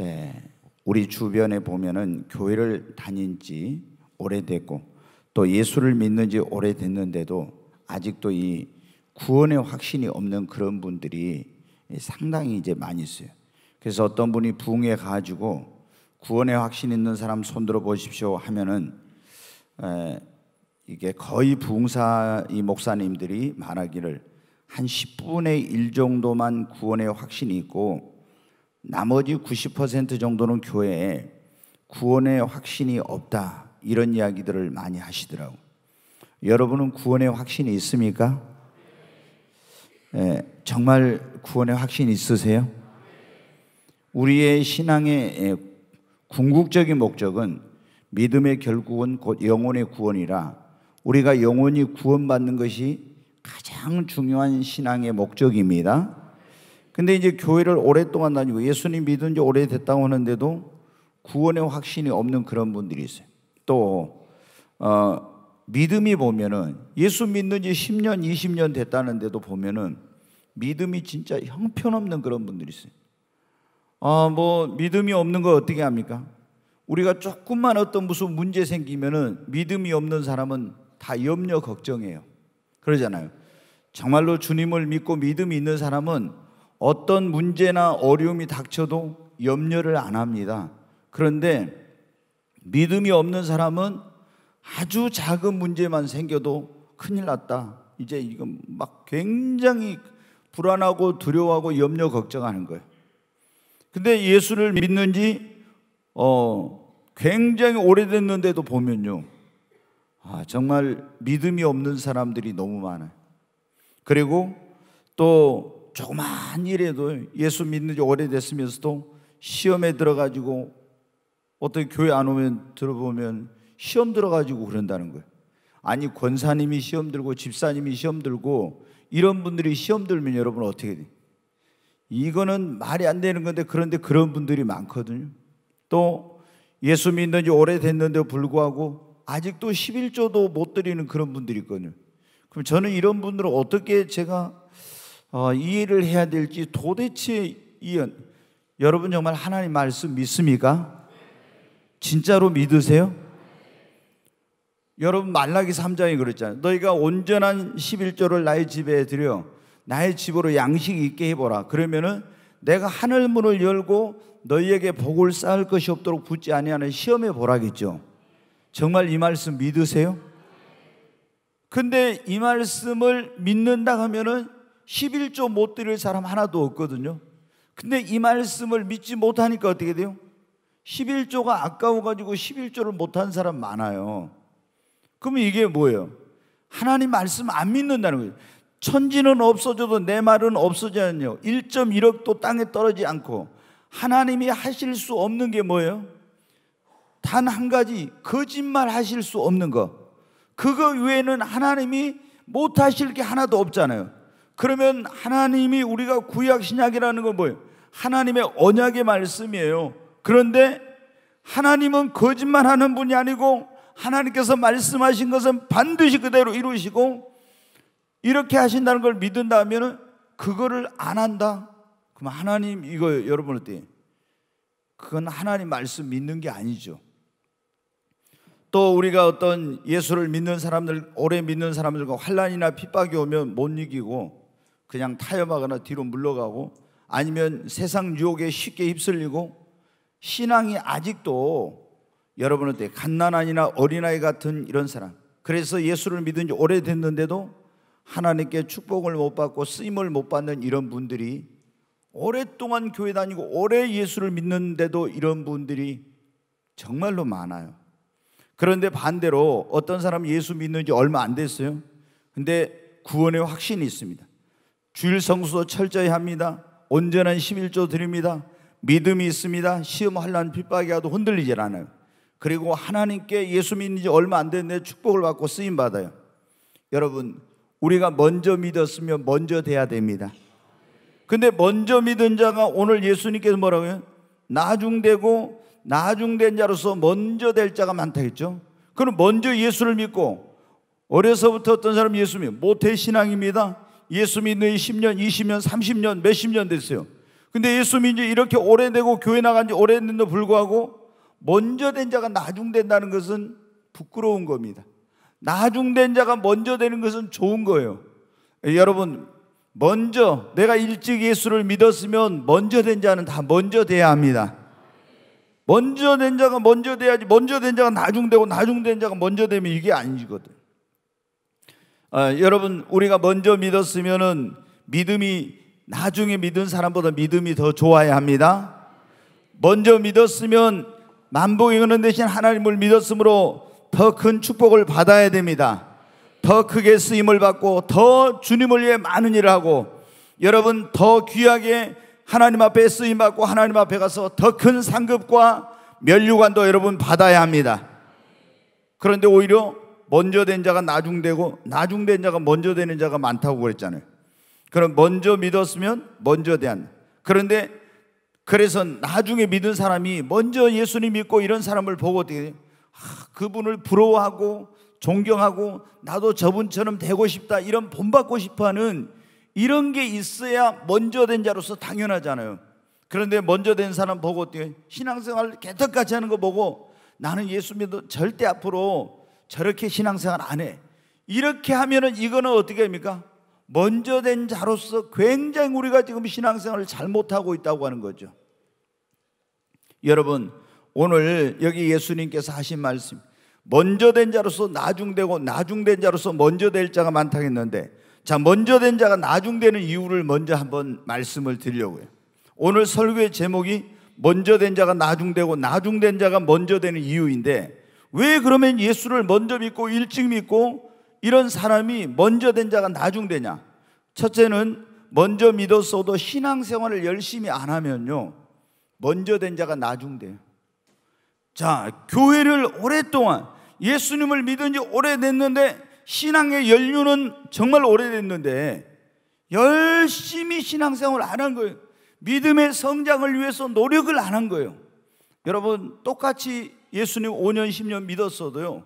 네, 우리 주변에 보면은 교회를 다닌 지 오래됐고 또 예수를 믿는 지 오래됐는데도 아직도 이 구원의 확신이 없는 그런 분들이 상당히 이제 많이 있어요. 그래서 어떤 분이 부흥해 가지고 구원의 확신 있는 사람 손들어 보십시오 하면은 에, 이게 거의 부흥사 이 목사님들이 말하기를 한 10분의 1 정도만 구원의 확신이 있고 나머지 90% 정도는 교회에 구원의 확신이 없다 이런 이야기들을 많이 하시더라고. 여러분은 구원의 확신이 있습니까? 예, 정말 구원의 확신이 있으세요? 우리의 신앙의 예, 궁극적인 목적은 믿음의 결국은 곧 영혼의 구원이라 우리가 영혼이 구원받는 것이 가장 중요한 신앙의 목적입니다. 근데 이제 교회를 오랫동안 다니고 예수님 믿은 지 오래됐다고 하는데도 구원의 확신이 없는 그런 분들이 있어요. 또, 어, 믿음이 보면은 예수 믿는 지 10년, 20년 됐다는데도 보면은 믿음이 진짜 형편없는 그런 분들이 있어요. 아, 뭐, 믿음이 없는 거 어떻게 합니까? 우리가 조금만 어떤 무슨 문제 생기면은 믿음이 없는 사람은 다 염려, 걱정해요. 그러잖아요. 정말로 주님을 믿고 믿음이 있는 사람은 어떤 문제나 어려움이 닥쳐도 염려를 안 합니다. 그런데 믿음이 없는 사람은 아주 작은 문제만 생겨도 큰일 났다. 이제 이건 막 굉장히 불안하고 두려워하고 염려 걱정하는 거예요. 근데 예수를 믿는지 어 굉장히 오래됐는데도 보면요. 아, 정말 믿음이 없는 사람들이 너무 많아요. 그리고 또 조그만 일에도 예수 믿는 지 오래됐으면서도 시험에 들어가지고 어떤 교회 안 오면 들어보면 시험 들어가지고 그런다는 거예요. 아니 권사님이 시험 들고 집사님이 시험 들고 이런 분들이 시험 들면 여러분 어떻게 돼? 이거는 말이 안 되는 건데 그런데 그런 분들이 많거든요. 또 예수 믿는 지 오래됐는데 불구하고 아직도 11조도 못 드리는 그런 분들이 있거든요. 그럼 저는 이런 분들을 어떻게 제가 어, 이해를 해야 될지 도대체 이연 여러분 정말 하나님 말씀 믿습니까? 진짜로 믿으세요? 여러분 말라기 3장이 그랬잖아요. 너희가 온전한 11조를 나의 집에 드려 나의 집으로 양식 있게 해보라. 그러면은 내가 하늘 문을 열고 너희에게 복을 쌓을 것이 없도록 붙지 아니하는 시험해 보라겠죠. 정말 이 말씀 믿으세요? 근데 이 말씀을 믿는다 하면은 11조 못 드릴 사람 하나도 없거든요. 근데 이 말씀을 믿지 못하니까 어떻게 돼요? 11조가 아까워가지고 11조를 못한 사람 많아요. 그러면 이게 뭐예요? 하나님 말씀 안 믿는다는 거예요. 천지는 없어져도 내 말은 없어지 않요 1.1억도 땅에 떨어지 않고 하나님이 하실 수 없는 게 뭐예요? 단 한 가지 거짓말 하실 수 없는 거. 그거 외에는 하나님이 못 하실 게 하나도 없잖아요. 그러면 하나님이 우리가 구약 신약이라는 건 뭐예요? 하나님의 언약의 말씀이에요. 그런데 하나님은 거짓말하는 분이 아니고 하나님께서 말씀하신 것은 반드시 그대로 이루시고 이렇게 하신다는 걸 믿는다면 그거를 안 한다. 그럼 하나님 이거 여러분 어때 그건 하나님 말씀 믿는 게 아니죠. 또 우리가 어떤 예수를 믿는 사람들 오래 믿는 사람들과 환란이나 핍박이 오면 못 이기고 그냥 타협하거나 뒤로 물러가고 아니면 세상 유혹에 쉽게 휩쓸리고 신앙이 아직도 여러분한테 갓난아이나 어린아이 같은 이런 사람 그래서 예수를 믿은 지 오래됐는데도 하나님께 축복을 못 받고 쓰임을 못 받는 이런 분들이 오랫동안 교회 다니고 오래 예수를 믿는데도 이런 분들이 정말로 많아요. 그런데 반대로 어떤 사람 예수 믿는지 얼마 안 됐어요. 근데 구원의 확신이 있습니다. 주일 성수도 철저히 합니다. 온전한 11조 드립니다. 믿음이 있습니다. 시험 환란 핍박이 와도 흔들리질 않아요. 그리고 하나님께 예수 믿는 지 얼마 안 됐는데 축복을 받고 쓰임 받아요. 여러분, 우리가 먼저 믿었으면 먼저 돼야 됩니다. 근데 먼저 믿은 자가 오늘 예수님께서 뭐라고 해요? 나중되고 나중된 자로서 먼저 될 자가 많다 했죠. 그럼 먼저 예수를 믿고 어려서부터 어떤 사람 예수 믿 모태 신앙입니다. 예수 믿는 지 10년, 20년, 30년, 몇십 년 됐어요. 근데 예수 믿는 이렇게 오래되고 교회 나간 지 오래됐는데 불구하고 먼저 된 자가 나중된다는 것은 부끄러운 겁니다. 나중된 자가 먼저 되는 것은 좋은 거예요. 예, 여러분, 먼저 내가 일찍 예수를 믿었으면 먼저 된 자는 다 먼저 돼야 합니다. 먼저 된 자가 먼저 돼야지 먼저 된 자가 나중되고 나중된 자가 먼저 되면 이게 아니거든. 아, 여러분 우리가 먼저 믿었으면은 믿음이 나중에 믿은 사람보다 믿음이 더 좋아야 합니다. 먼저 믿었으면 만복이 그는 대신 하나님을 믿었으므로 더 큰 축복을 받아야 됩니다. 더 크게 쓰임을 받고 더 주님을 위해 많은 일을 하고 여러분 더 귀하게 하나님 앞에 쓰임 받고 하나님 앞에 가서 더 큰 상급과 면류관도 여러분 받아야 합니다. 그런데 오히려 먼저 된 자가 나중되고 나중된 자가 먼저 되는 자가 많다고 그랬잖아요. 그럼 먼저 믿었으면 먼저 대 그런데 그래서 나중에 믿은 사람이 먼저 예수님 믿고 이런 사람을 보고 어떻게 아, 그분을 부러워하고 존경하고 나도 저분처럼 되고 싶다 이런 본받고 싶어하는 이런 게 있어야 먼저 된 자로서 당연하잖아요. 그런데 먼저 된 사람 보고 어떻게 신앙생활 개떡같이 하는 거 보고 나는 예수 믿어 절대 앞으로 저렇게 신앙생활 안 해. 이렇게 하면은 이거는 어떻게 합니까? 먼저 된 자로서 굉장히 우리가 지금 신앙생활을 잘못하고 있다고 하는 거죠. 여러분, 오늘 여기 예수님께서 하신 말씀, 먼저 된 자로서 나중되고 나중된 자로서 먼저 될 자가 많다고 는데 자, 먼저 된 자가 나중되는 이유를 먼저 한번 말씀을 드리려고요. 오늘 설교의 제목이 먼저 된 자가 나중되고 나중된 자가 먼저 되는 이유인데, 왜 그러면 예수를 먼저 믿고 일찍 믿고 이런 사람이 먼저 된 자가 나중 되냐? 첫째는 먼저 믿었어도 신앙생활을 열심히 안 하면요. 먼저 된 자가 나중 돼요. 자, 교회를 오랫동안 예수님을 믿은 지 오래됐는데 신앙의 연륜은 정말 오래됐는데 열심히 신앙생활을 안 한 거예요. 믿음의 성장을 위해서 노력을 안 한 거예요. 여러분 똑같이 예수님 5년, 10년 믿었어도요,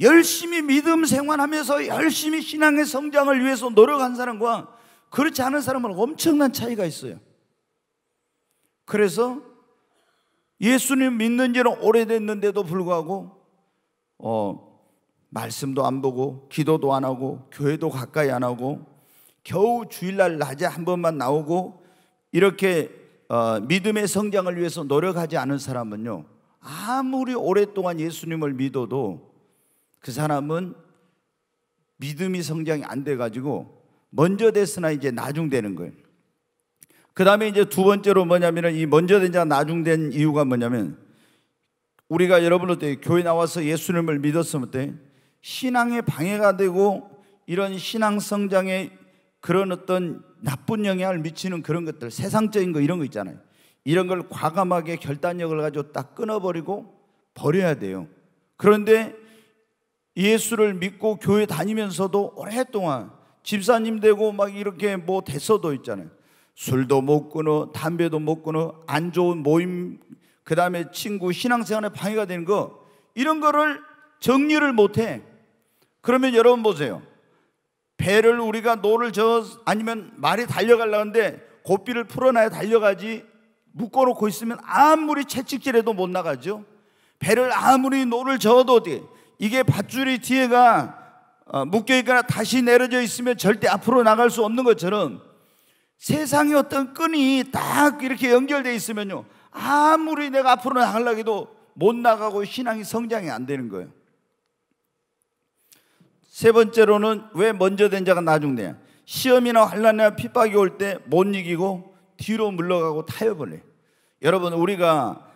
열심히 믿음 생활하면서 열심히 신앙의 성장을 위해서 노력한 사람과 그렇지 않은 사람은 엄청난 차이가 있어요. 그래서 예수님 믿는 지는 오래됐는데도 불구하고, 어, 말씀도 안 보고, 기도도 안 하고, 교회도 가까이 안 하고, 겨우 주일날 낮에 한 번만 나오고, 이렇게 어, 믿음의 성장을 위해서 노력하지 않은 사람은요, 아무리 오랫동안 예수님을 믿어도 그 사람은 믿음이 성장이 안 돼가지고 먼저 됐으나 이제 나중되는 거예요. 그 다음에 이제 두 번째로 뭐냐면 이 먼저 된자 나중된 이유가 뭐냐면 우리가 여러분 들때 교회 나와서 예수님을 믿었을 으때 신앙에 방해가 되고 이런 신앙 성장에 그런 어떤 나쁜 영향을 미치는 그런 것들 세상적인 거 이런 거 있잖아요. 이런 걸 과감하게 결단력을 가지고 딱 끊어버리고 버려야 돼요. 그런데 예수를 믿고 교회 다니면서도 오랫동안 집사님 되고 막 이렇게 뭐 됐어도 있잖아요. 술도 못 끊어, 담배도 못 끊어, 안 좋은 모임, 그 다음에 친구 신앙생활에 방해가 되는 거, 이런 거를 정리를 못 해. 그러면 여러분 보세요. 배를 우리가 노를 저 아니면 말이 달려가려는데 고삐를 풀어놔야 달려가지 묶어놓고 있으면 아무리 채찍질해도 못 나가죠. 배를 아무리 노를 저어도 어디 이게 밧줄이 뒤에가 어, 묶여 있거나 다시 내려져 있으면 절대 앞으로 나갈 수 없는 것처럼 세상의 어떤 끈이 딱 이렇게 연결되어 있으면요 아무리 내가 앞으로 나가려고 해도 못 나가고 신앙이 성장이 안 되는 거예요. 세 번째로는 왜 먼저 된 자가 나중되냐? 시험이나 환란이나 핍박이 올 때 못 이기고 뒤로 물러가고 타협을 해. 여러분 우리가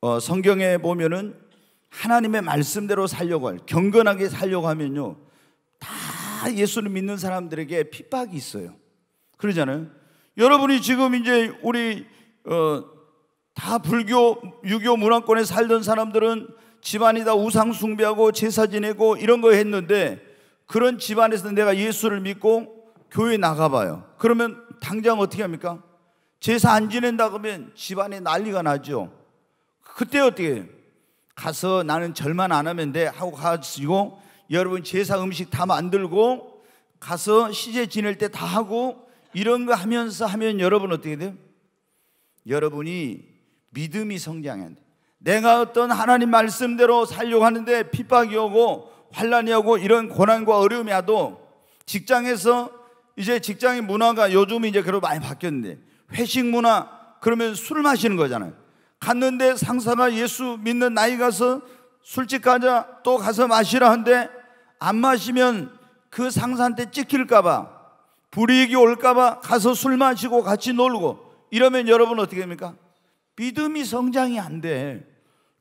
어, 성경에 보면은 하나님의 말씀대로 살려고 할 경건하게 살려고 하면요 다 예수를 믿는 사람들에게 핍박이 있어요. 그러잖아요. 여러분이 지금 이제 우리 어, 다 불교 유교 문화권에 살던 사람들은 집안이 다 우상 숭배하고 제사 지내고 이런 거 했는데 그런 집안에서 내가 예수를 믿고 교회 나가봐요. 그러면 당장 어떻게 합니까? 제사 안 지낸다 그러면 집안에 난리가 나죠. 그때 어떻게 해요? 가서 나는 절만 안 하면 돼 하고 가지고 여러분 제사 음식 다 만들고 가서 시제 지낼 때 다 하고 이런 거 하면서 하면 여러분 어떻게 돼요? 여러분이 믿음이 성장한다. 내가 어떤 하나님 말씀대로 살려고 하는데 핍박이 오고 환란이 오고 이런 고난과 어려움이 와도 직장에서 이제 직장의 문화가 요즘 은 이제 그로 많이 바뀌었는데 회식 문화 그러면 술 마시는 거잖아요. 갔는데 상사가 예수 믿는 나이 가서 술집 가자 또 가서 마시라 한데 안 마시면 그 상사한테 찍힐까봐 불이익이 올까봐 가서 술 마시고 같이 놀고 이러면 여러분 어떻게 됩니까? 믿음이 성장이 안 돼.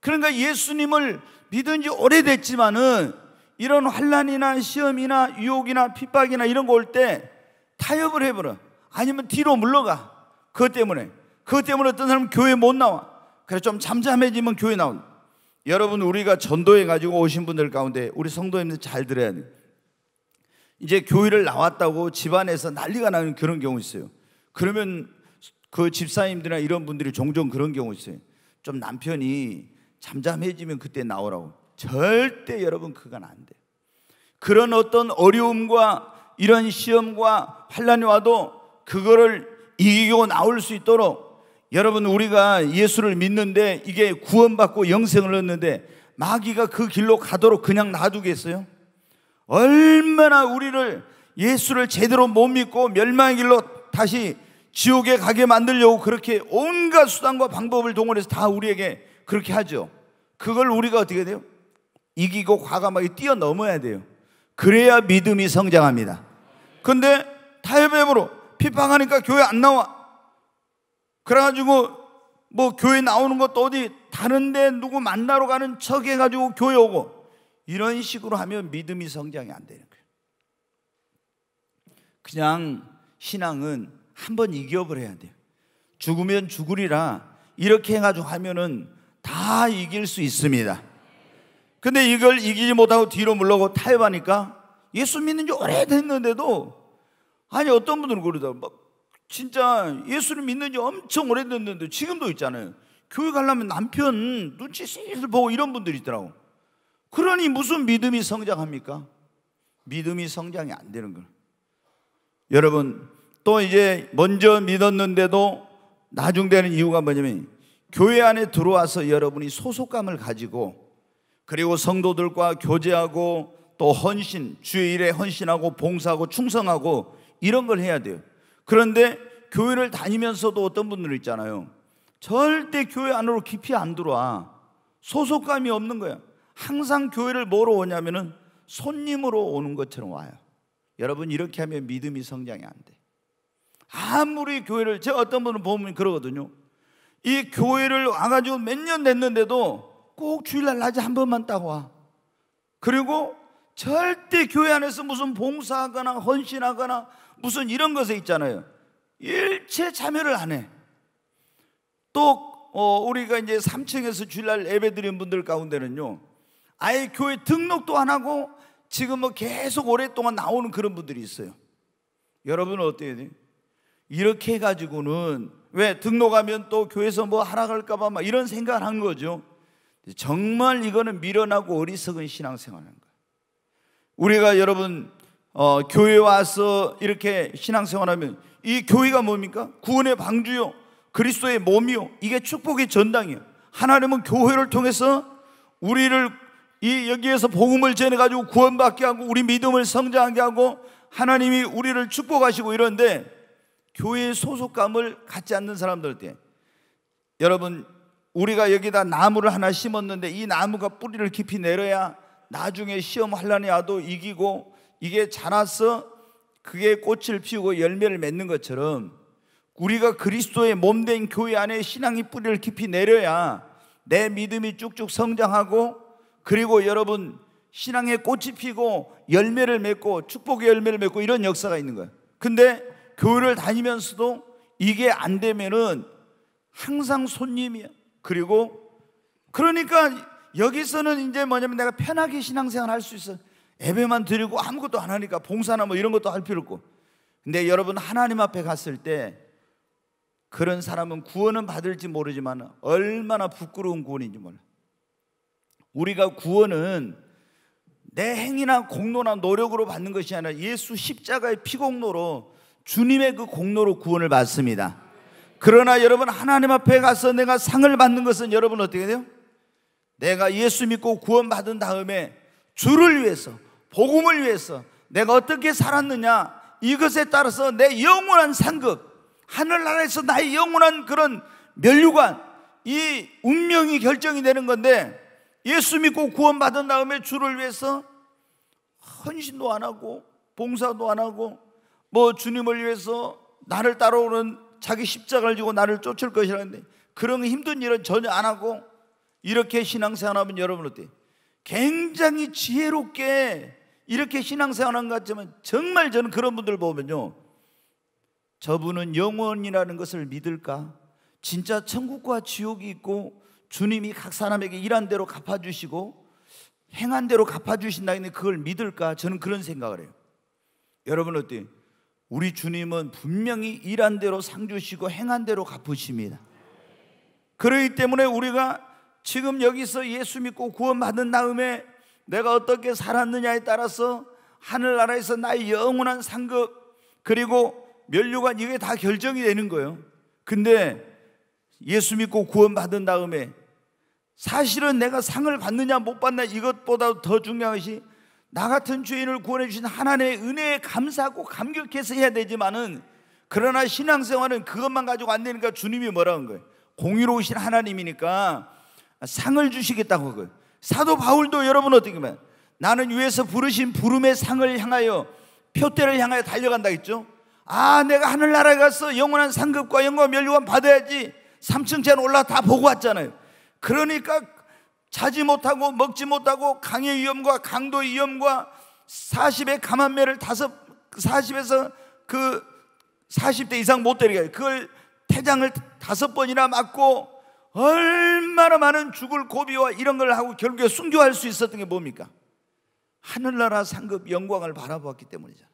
그러니까 예수님을 믿은 지 오래됐지만은 이런 환란이나 시험이나 유혹이나 핍박이나 이런 거올때 타협을 해버려. 아니면 뒤로 물러가. 그것 때문에. 그것 때문에 어떤 사람은 교회 못 나와. 그래서 좀 잠잠해지면 교회 나온. 여러분, 우리가 전도해 가지고 오신 분들 가운데 우리 성도님들 잘 들어야 돼. 이제 교회를 나왔다고 집안에서 난리가 나는 그런 경우 있어요. 그러면 그 집사님들이나 이런 분들이 종종 그런 경우 있어요. 좀 남편이 잠잠해지면 그때 나오라고. 절대 여러분 그건 안 돼. 그런 어떤 어려움과 이런 시험과 환란이 와도 그거를 이기고 나올 수 있도록 여러분 우리가 예수를 믿는데 이게 구원받고 영생을 얻는데 마귀가 그 길로 가도록 그냥 놔두겠어요? 얼마나 우리를 예수를 제대로 못 믿고 멸망의 길로 다시 지옥에 가게 만들려고 그렇게 온갖 수단과 방법을 동원해서 다 우리에게 그렇게 하죠. 그걸 우리가 어떻게 돼요? 이기고 과감하게 뛰어넘어야 돼요. 그래야 믿음이 성장합니다. 근데 타협앱으로 피방하니까 교회 안 나와. 그래가지고 뭐 교회 나오는 것도 어디 다른데 누구 만나러 가는 척 해가지고 교회 오고 이런 식으로 하면 믿음이 성장이 안 되는 거예요. 그냥 신앙은 한 번 이겨버려야 돼요. 죽으면 죽으리라 이렇게 해가지고 하면은 다 이길 수 있습니다. 근데 이걸 이기지 못하고 뒤로 물러가고 타협하니까 예수 믿는 지 오래됐는데도 아니 어떤 분들은 그러다 막 진짜 예수를 믿는 지 엄청 오래됐는데 지금도 있잖아요. 교회 가려면 남편 눈치 슬슬 보고 이런 분들이 있더라고. 그러니 무슨 믿음이 성장합니까? 믿음이 성장이 안 되는 거예요. 여러분 또 이제 먼저 믿었는데도 나중되는 이유가 뭐냐면 교회 안에 들어와서 여러분이 소속감을 가지고 그리고 성도들과 교제하고 또 헌신, 주의 일에 헌신하고 봉사하고 충성하고 이런 걸 해야 돼요. 그런데 교회를 다니면서도 어떤 분들 있잖아요. 절대 교회 안으로 깊이 안 들어와. 소속감이 없는 거야. 항상 교회를 뭐로 오냐면은 손님으로 오는 것처럼 와요. 여러분 이렇게 하면 믿음이 성장이 안 돼. 아무리 교회를 제가 어떤 분을 보면 그러거든요. 이 교회를 와가지고 몇 년 됐는데도 꼭 주일날 낮에 한 번만 따고 와. 그리고 절대 교회 안에서 무슨 봉사하거나 헌신하거나 무슨 이런 것에 있잖아요. 일체 참여를 안 해. 또 어, 우리가 이제 3층에서 주일날 예배 드린 분들 가운데는요. 아예 교회 등록도 안 하고 지금 뭐 계속 오랫동안 나오는 그런 분들이 있어요. 여러분은 어때요? 이렇게 해가지고는 왜 등록하면 또 교회에서 뭐 하락할까봐 막 이런 생각을 한 거죠. 정말 이거는 미련하고 어리석은 신앙생활인 거예요. 우리가 여러분 어, 교회 와서 이렇게 신앙생활하면 이 교회가 뭡니까? 구원의 방주요, 그리스도의 몸이요. 이게 축복의 전당이요. 하나님은 교회를 통해서 우리를 이 여기에서 복음을 전해 가지고 구원받게 하고 우리 믿음을 성장하게 하고 하나님이 우리를 축복하시고 이런데 교회의 소속감을 갖지 않는 사람들 때 여러분 우리가 여기다 나무를 하나 심었는데 이 나무가 뿌리를 깊이 내려야 나중에 시험할라니아도 이기고 이게 자라서 그게 꽃을 피우고 열매를 맺는 것처럼 우리가 그리스도의 몸된 교회 안에 신앙이 뿌리를 깊이 내려야 내 믿음이 쭉쭉 성장하고 그리고 여러분 신앙의 꽃이 피고 열매를 맺고 축복의 열매를 맺고 이런 역사가 있는 거예요. 근데 교회를 다니면서도 이게 안 되면은 항상 손님이야. 그리고 그러니까 여기서는 이제 뭐냐면 내가 편하게 신앙생활 할 수 있어. 예배만 드리고 아무것도 안 하니까 봉사나 뭐 이런 것도 할 필요 없고. 근데 여러분 하나님 앞에 갔을 때 그런 사람은 구원은 받을지 모르지만 얼마나 부끄러운 구원인지 몰라. 우리가 구원은 내 행위나 공로나 노력으로 받는 것이 아니라 예수 십자가의 피공로로 주님의 그 공로로 구원을 받습니다. 그러나 여러분 하나님 앞에 가서 내가 상을 받는 것은 여러분 어떻게 돼요? 내가 예수 믿고 구원받은 다음에 주를 위해서 복음을 위해서 내가 어떻게 살았느냐 이것에 따라서 내 영원한 상급 하늘나라에서 나의 영원한 그런 면류관 이 운명이 결정이 되는 건데 예수 믿고 구원받은 다음에 주를 위해서 헌신도 안 하고 봉사도 안 하고 뭐 주님을 위해서 나를 따라오는 자기 십자가를 지고 나를 쫓을 것이라는데 그런 힘든 일은 전혀 안 하고 이렇게 신앙생활 하면 여러분 어때요? 굉장히 지혜롭게 이렇게 신앙생활 하것 같지만 정말 저는 그런 분들 보면요. 저분은 영원이라는 것을 믿을까? 진짜 천국과 지옥이 있고 주님이 각 사람에게 일한 대로 갚아주시고 행한 대로 갚아주신다 했는데 그걸 믿을까? 저는 그런 생각을 해요. 여러분 어때요? 우리 주님은 분명히 일한 대로 상 주시고 행한 대로 갚으십니다. 그러기 때문에 우리가 지금 여기서 예수 믿고 구원받은 다음에 내가 어떻게 살았느냐에 따라서 하늘나라에서 나의 영원한 상급 그리고 면류관 이게 다 결정이 되는 거예요. 근데 예수 믿고 구원받은 다음에 사실은 내가 상을 받느냐 못 받느냐 이것보다 더 중요한 것이 나 같은 죄인을 구원해 주신 하나님의 은혜에 감사하고 감격해서 해야 되지만은 그러나 신앙생활은 그것만 가지고 안 되니까 주님이 뭐라고 한 거예요? 공의로우신 하나님이니까 상을 주시겠다고 그 사도 바울도 여러분 어떻게 보면 나는 위에서 부르신 부름의 상을 향하여 표대를 향하여 달려간다 했죠. 아, 내가 하늘나라에 가서 영원한 상급과 영광 멸류관 받아야지. 3층째는 올라 다 보고 왔잖아요. 그러니까 자지 못하고 먹지 못하고 강의 위험과 강도 위험과 40의 가만매를 다섯 40에서 그 40대 그 이상 못 때리게 그걸 태장을 다섯 번이나 맞고 얼마나 많은 죽을 고비와 이런 걸 하고 결국에 순교할 수 있었던 게 뭡니까? 하늘나라 상급 영광을 바라보았기 때문이죠.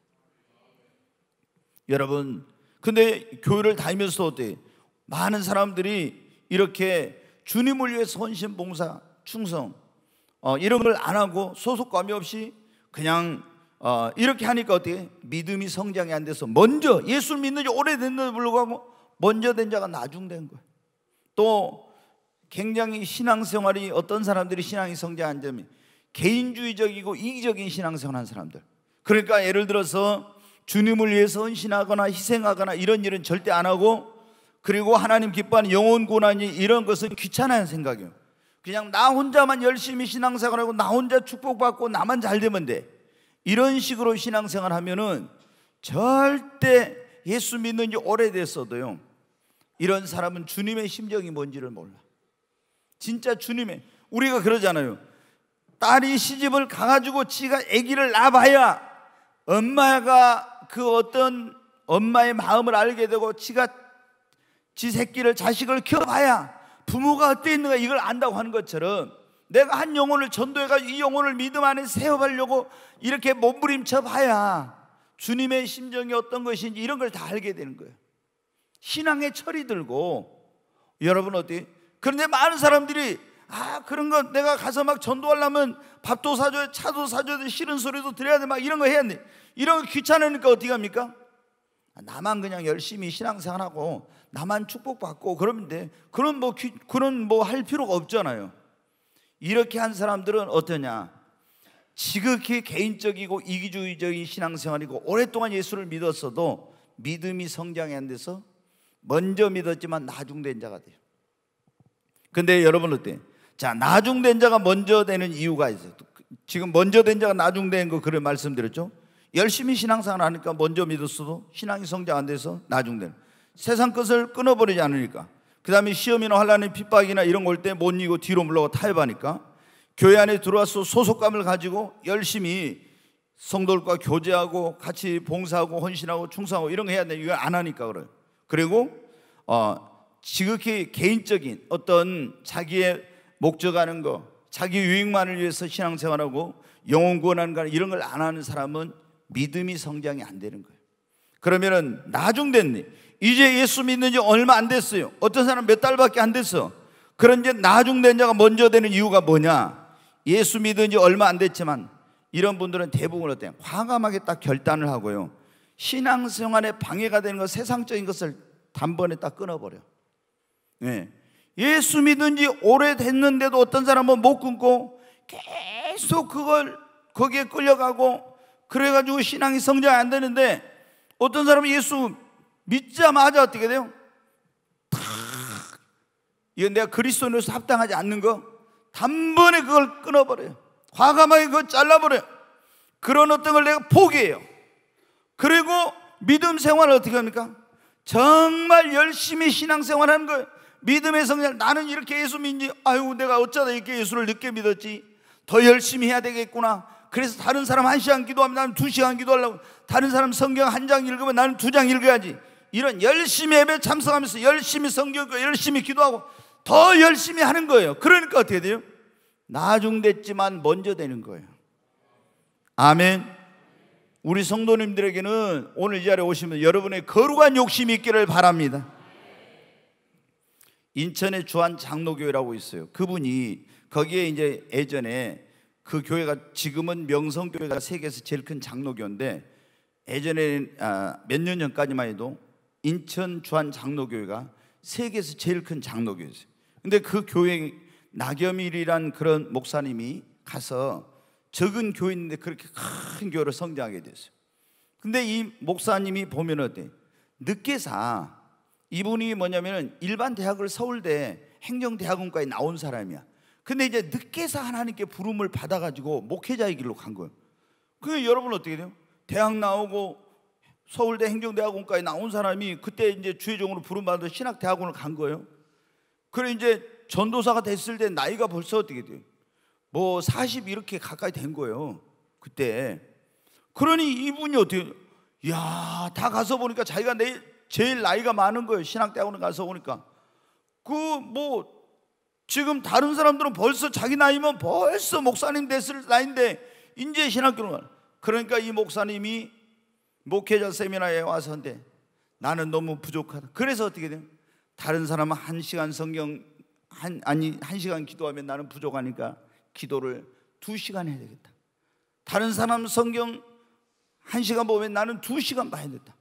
여러분, 근데 교회를 다니면서 어때? 많은 사람들이 이렇게 주님을 위해 선심 봉사 충성 어, 이런 걸 안 하고 소속감이 없이 그냥 어, 이렇게 하니까 어떻게 믿음이 성장이 안 돼서 먼저 예수 믿는 지오래됐는데 불구하고 먼저 된 자가 나중된 거예요. 또 굉장히 신앙생활이 어떤 사람들이 신앙이 성장 안 되면 개인주의적이고 이기적인 신앙생활 한 사람들. 그러니까 예를 들어서 주님을 위해서 헌신하거나 희생하거나 이런 일은 절대 안 하고 그리고 하나님 기뻐하는 영혼 고난이 이런 것은 귀찮아하는 생각이에요. 그냥 나 혼자만 열심히 신앙생활하고 나 혼자 축복받고 나만 잘 되면 돼. 이런 식으로 신앙생활 하면은 절대 예수 믿는 지 오래됐어도요. 이런 사람은 주님의 심정이 뭔지를 몰라. 진짜 주님의 우리가 그러잖아요. 딸이 시집을 가가지고 지가 아기를 낳아봐야 엄마가 그 어떤 엄마의 마음을 알게 되고 지가 지 새끼를 자식을 키워봐야 부모가 어때 있는가 이걸 안다고 하는 것처럼 내가 한 영혼을 전도해가지고 이 영혼을 믿음 안에 세워가려고 이렇게 몸부림쳐 봐야 주님의 심정이 어떤 것인지 이런 걸 다 알게 되는 거예요. 신앙의 철이 들고 여러분 어디 그런데 많은 사람들이 아 그런 거 내가 가서 막 전도하려면 밥도 사줘야 차도 사줘야 싫은 소리도 들어야 돼 막 이런 거 해야 돼 이런 거 귀찮으니까 어떻게 합니까? 나만 그냥 열심히 신앙생활하고 나만 축복받고 그러데 는 그런 뭐 그런 뭐 할 필요가 없잖아요. 이렇게 한 사람들은 어떠냐? 지극히 개인적이고 이기주의적인 신앙생활이고 오랫동안 예수를 믿었어도 믿음이 성장이 안 돼서 먼저 믿었지만 나중된 자가 돼요. 근데 여러분 어때? 자, 나중된 자가 먼저 되는 이유가 있어요. 지금 먼저 된 자가 나중된 거 그래 말씀드렸죠? 열심히 신앙생활 하니까 먼저 믿었어도 신앙이 성장 안 돼서 나중되는. 세상 것을 끊어버리지 않으니까 그 다음에 시험이나 환란의 핍박이나 이런 걸 때못 이기고 뒤로 물러가 타협하니까 교회 안에 들어와서 소속감을 가지고 열심히 성도들과 교제하고 같이 봉사하고 헌신하고 충성하고 이런 거 해야 되는데 이걸 안 하니까 그래요 그리고 어, 지극히 개인적인 어떤 자기의 목적하는 거 자기 유익만을 위해서 신앙생활하고 영혼 구원하는 거 이런 걸 안 하는 사람은 믿음이 성장이 안 되는 거예요 그러면은 나중 됐니 이제 예수 믿는 지 얼마 안 됐어요. 어떤 사람 몇 달밖에 안 됐어. 그런 이 나중된 자가 먼저 되는 이유가 뭐냐? 예수 믿은 지 얼마 안 됐지만 이런 분들은 대부분 어때 과감하게 딱 결단을 하고요. 신앙생활에 방해가 되는 것, 세상적인 것을 단번에 딱 끊어버려. 네. 예수 믿은 지 오래됐는데도 어떤 사람은 못 끊고 계속 그걸 거기에 끌려가고 그래가지고 신앙이 성장 안 되는데 어떤 사람은 예수 믿자마자 어떻게 돼요? 탁. 이건 내가 그리스도인으로서 합당하지 않는 거 단번에 그걸 끊어버려요. 과감하게 그걸 잘라버려요. 그런 어떤 걸 내가 포기해요. 그리고 믿음 생활을 어떻게 합니까? 정말 열심히 신앙생활 하는 거예요. 믿음의 성장. 나는 이렇게 예수 믿니? 아유, 내가 어쩌다 이렇게 예수를 늦게 믿었지. 더 열심히 해야 되겠구나. 그래서 다른 사람 한 시간 기도하면 나는 두 시간 기도하려고. 다른 사람 성경 한 장 읽으면 나는 두 장 읽어야지. 이런 열심히 예배 참석하면서 열심히 성교 읽고 열심히 기도하고 더 열심히 하는 거예요. 그러니까 어떻게 돼요? 나중 됐지만 먼저 되는 거예요. 아멘. 우리 성도님들에게는 오늘 이 자리에 오시면 여러분의 거룩한 욕심이 있기를 바랍니다. 인천에 주한 장로교회라고 있어요. 그분이 거기에 이제 예전에 그 교회가 지금은 명성교회가 세계에서 제일 큰 장로교인데 예전에 아, 몇년 전까지만 해도 인천 주한 장로교회가 세계에서 제일 큰 장로교회였어요. 근데 그 교회 나겸일이란 그런 목사님이 가서 적은 교회인데 그렇게 큰 교회로 성장하게 됐어요. 근데 이 목사님이 보면 어때? 늦게사 이분이 뭐냐면은 일반 대학을 서울대 행정대학원까지 나온 사람이야. 근데 이제 늦게사 하나님께 부름을 받아가지고 목회자의 길로 간 거예요. 그 여러분 어떻게 돼요? 대학 나오고 서울대 행정대학원까지 나온 사람이 그때 이제 주의종으로 부른받아서 신학대학원을 간 거예요. 그래 이제 전도사가 됐을 때 나이가 벌써 어떻게 돼요? 뭐 40 이렇게 가까이 된 거예요. 그때. 그러니 이분이 어떻게, 야, 다 가서 보니까 자기가 내, 제일 나이가 많은 거예요. 신학대학원에 가서 보니까. 그, 뭐, 지금 다른 사람들은 벌써 자기 나이면 벌써 목사님 됐을 나이인데, 이제 신학교는 그러니까 이 목사님이 목회자 세미나에 와서 한데 나는 너무 부족하다. 그래서 어떻게 돼요? 다른 사람은 한 시간 성경 한 아니 한 시간 기도하면 나는 부족하니까 기도를 두 시간 해야 되겠다. 다른 사람 성경 한 시간 보면 나는 두 시간 봐야 된다.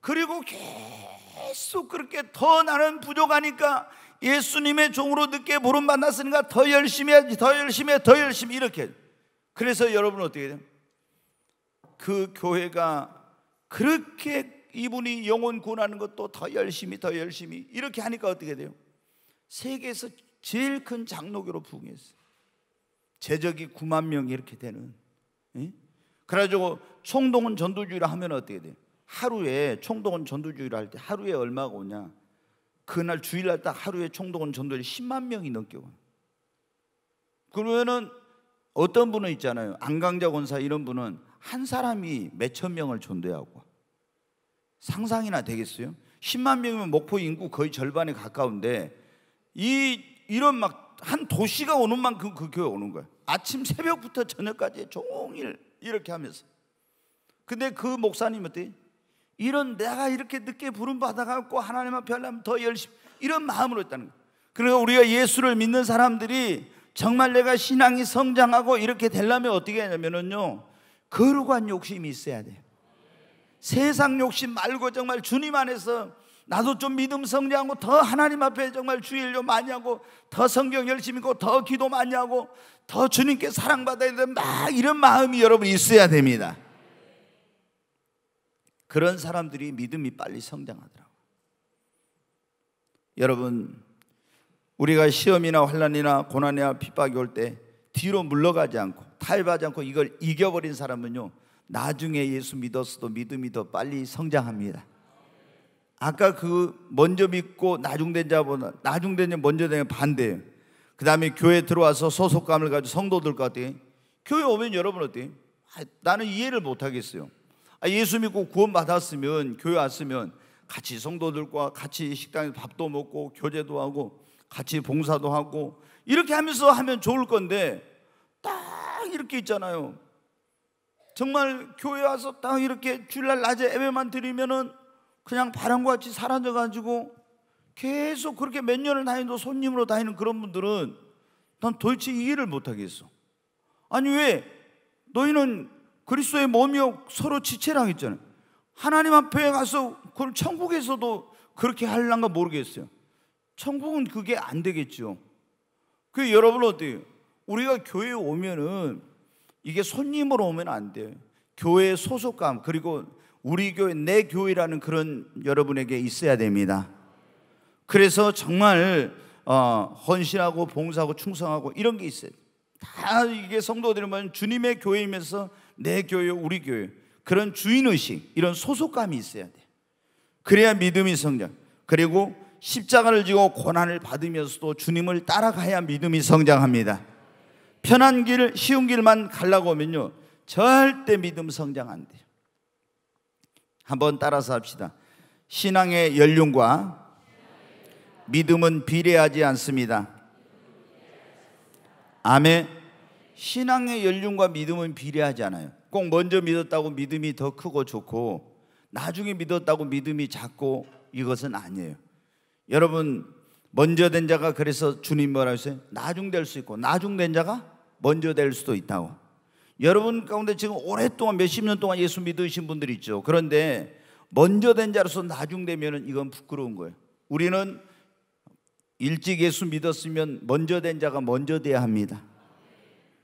그리고 계속 그렇게 더 나는 부족하니까 예수님의 종으로 늦게 부름 받았으니까 더 열심히 해야지, 더 열심히 해, 더 열심히 이렇게. 그래서 여러분 어떻게 돼요? 그 교회가 그렇게 이분이 영혼 구원하는 것도 더 열심히 더 열심히 이렇게 하니까 어떻게 돼요? 세계에서 제일 큰 장로교로 부흥했어요. 제적이 9만 명 이렇게 되는. 예? 그래가지고 총동원 전도주의를 하면 어떻게 돼요? 하루에 총동원 전도주의를 할 때 하루에 얼마가 오냐? 그날 주일날 딱 하루에 총동원 전도율 10만 명이 넘게 와 그러면은 어떤 분은 있잖아요. 안강자 권사 이런 분은 한 사람이 몇 천 명을 전도하고 상상이나 되겠어요? 10만 명이면 목포 인구 거의 절반에 가까운데 이 이런 막 한 도시가 오는 만큼 그 교회 오는 거예요. 아침 새벽부터 저녁까지 종일 이렇게 하면서. 근데 그 목사님 어때? 이런 내가 이렇게 늦게 부름 받아갖고 하나님 앞에 하려면 더 열심 이런 마음으로 했다는 거예요. 그러니까 우리가 예수를 믿는 사람들이 정말 내가 신앙이 성장하고 이렇게 되려면 어떻게 하냐면은요 거룩한 욕심이 있어야 돼요. 세상 욕심 말고 정말 주님 안에서 나도 좀 믿음 성장하고 더 하나님 앞에 정말 주일료 많이 하고 더 성경 열심히 읽고 더 기도 많이 하고 더 주님께 사랑받아야 된막 이런 마음이 여러분 있어야 됩니다. 그런 사람들이 믿음이 빨리 성장하더라고요. 여러분 우리가 시험이나 환란이나 고난이나 핍박이 올 때 뒤로 물러가지 않고 타협하지 않고 이걸 이겨버린 사람은요 나중에 예수 믿었어도 믿음이 더 빨리 성장합니다. 아까 그 먼저 믿고 나중된 자보다 나중된 자 먼저 되면 반대예요. 그 다음에 교회 들어와서 소속감을 가지고 성도들과 어떻 교회 오면 여러분 어때요? 아, 나는 이해를 못하겠어요. 아, 예수 믿고 구원 받았으면 교회 왔으면 같이 성도들과 같이 식당에 밥도 먹고 교제도 하고 같이 봉사도 하고 이렇게 하면서 하면 좋을 건데 딱 이렇게 있잖아요. 정말 교회 와서 딱 이렇게 주일날 낮에 예배만 드리면은 그냥 바람과 같이 사라져 가지고 계속 그렇게 몇 년을 다니도 손님으로 다니는 그런 분들은 난 도대체 이해를 못 하겠어. 아니 왜 너희는 그리스도의 몸이요 서로 지체라 했잖아요. 하나님 앞에 가서 그럼 천국에서도 그렇게 하려는가 모르겠어요. 천국은 그게 안 되겠죠. 그 여러분 어때요? 우리가 교회에 오면은 이게 손님으로 오면 안 돼요. 교회의 소속감 그리고 우리 교회 내 교회라는 그런 여러분에게 있어야 됩니다. 그래서 정말 어, 헌신하고 봉사하고 충성하고 이런 게 있어요. 다 이게 성도들이면 주님의 교회이면서 내 교회, 우리 교회 그런 주인 의식 이런 소속감이 있어야 돼. 요 그래야 믿음이 성장. 그리고 십자가를 지고 고난을 받으면서도 주님을 따라가야 믿음이 성장합니다. 편한 길, 쉬운 길만 가려고 하면요. 절대 믿음 성장 안 돼요. 한번 따라서 합시다. 신앙의 연륜과 믿음은 비례하지 않습니다. 아멘. 신앙의 연륜과 믿음은 비례하지 않아요. 꼭 먼저 믿었다고 믿음이 더 크고 좋고 나중에 믿었다고 믿음이 작고 이것은 아니에요. 여러분 먼저 된 자가 그래서 주님 뭐라 하세요? 나중될 수 있고 나중된 자가 먼저 될 수도 있다고. 여러분 가운데 지금 오랫동안 몇십 년 동안 예수 믿으신 분들이 있죠. 그런데 먼저 된 자로서 나중되면 이건 부끄러운 거예요. 우리는 일찍 예수 믿었으면 먼저 된 자가 먼저 돼야 합니다.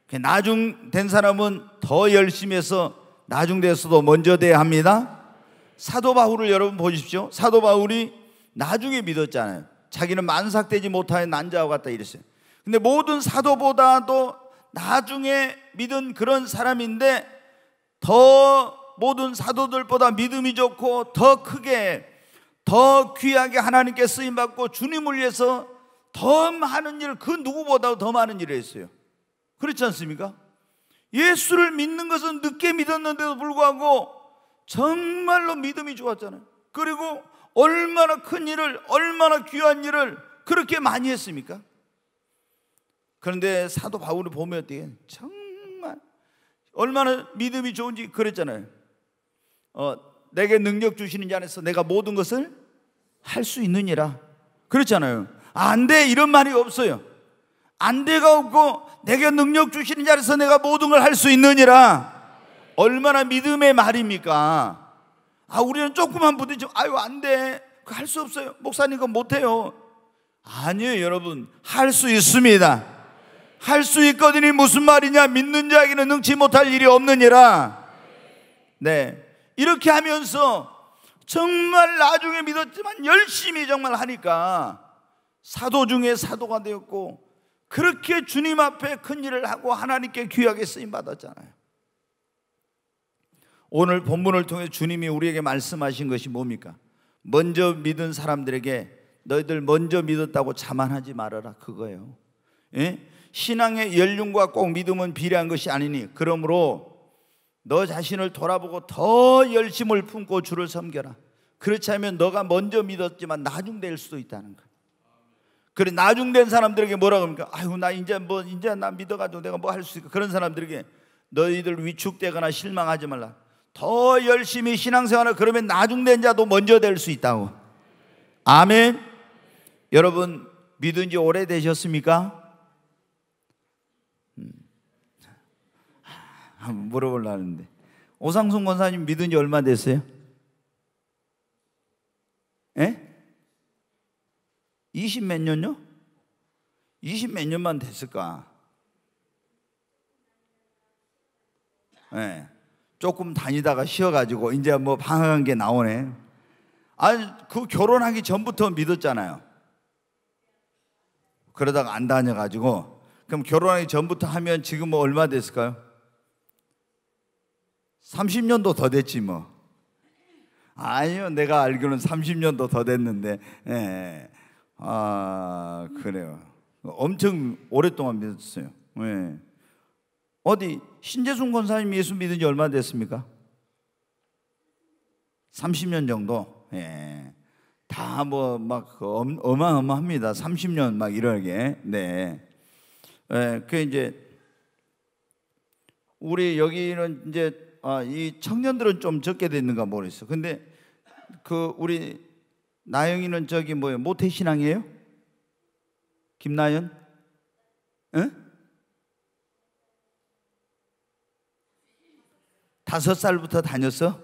그 나중 된 사람은 더 열심히 해서 나중 돼서도 먼저 돼야 합니다. 사도 바울을 여러분 보십시오. 사도 바울이 나중에 믿었잖아요. 자기는 만삭되지 못하여 난자와 같다 이랬어요. 근데 모든 사도보다도 나중에 믿은 그런 사람인데 더 모든 사도들보다 믿음이 좋고 더 크게 더 귀하게 하나님께 쓰임 받고 주님을 위해서 더 많은 일, 그 누구보다도 더 많은 일을 했어요. 그렇지 않습니까? 예수를 믿는 것은 늦게 믿었는데도 불구하고 정말로 믿음이 좋았잖아요. 그리고 얼마나 큰 일을, 얼마나 귀한 일을 그렇게 많이 했습니까? 그런데 사도 바울을 보면 어때요? 정말 얼마나 믿음이 좋은지 그랬잖아요. 어, 내게 능력 주시는 자 안에서 내가 모든 것을 할 수 있느니라. 그렇잖아요. 안 돼. 이런 말이 없어요. 안 돼가 없고 내게 능력 주시는 자에서 내가 모든 걸 할 수 있느니라. 얼마나 믿음의 말입니까? 아, 우리는 조금만 부딪히면, 아유, 안 돼. 그 할 수 없어요. 목사님, 그거 못해요. 아니요, 여러분. 할 수 있습니다. 할 수 있거든이 무슨 말이냐? 믿는 자에게는 능치 못할 일이 없느니라. 네. 이렇게 하면서 정말 나중에 믿었지만 열심히 정말 하니까 사도 중에 사도가 되었고 그렇게 주님 앞에 큰 일을 하고 하나님께 귀하게 쓰임 받았잖아요. 오늘 본문을 통해 주님이 우리에게 말씀하신 것이 뭡니까? 먼저 믿은 사람들에게 너희들 먼저 믿었다고 자만하지 말아라 그거예요. 예? 신앙의 연륜과 꼭 믿음은 비례한 것이 아니니 그러므로 너 자신을 돌아보고 더 열심을 품고 주를 섬겨라. 그렇지 않으면 너가 먼저 믿었지만 나중될 수도 있다는 거야. 그래 나중된 사람들에게 뭐라고 합니까? 아유 나 이제 뭐 이제 나 믿어가지고 내가 뭐 할 수 있고 그런 사람들에게 너희들 위축되거나 실망하지 말라. 더 열심히 신앙생활을 그러면 나중된 자도 먼저 될 수 있다고. 아멘. 여러분 믿은 지 오래되셨습니까? 음. 물어보려는데 오상순 권사님 믿은 지 얼마 됐어요? 예? 20 몇 년요? 20 몇 년만 됐을까? 예. 조금 다니다가 쉬어가지고 이제 뭐 방황한 게 나오네. 아그 결혼하기 전부터 믿었잖아요. 그러다가 안 다녀가지고 그럼 결혼하기 전부터 하면 지금 뭐 얼마 됐을까요? 30년도 더 됐지 뭐. 아니요, 내가 알기로는 30년도 더 됐는데, 예. 아, 그래요. 엄청 오랫동안 믿었어요. 예. 어디 신재순 권사님 예수 믿은 지 얼마 됐습니까? 30년 정도. 예. 다 뭐 막 어마어마합니다. 30년 막 이러게. 네. 예, 그 이제 우리 여기는 이제 아, 이 청년들은 좀 적게 됐는가 모르겠어. 근데 그 우리 나영이는 저기 뭐예요? 모태신앙이에요? 김나연? 응? 다섯 살부터 다녔어?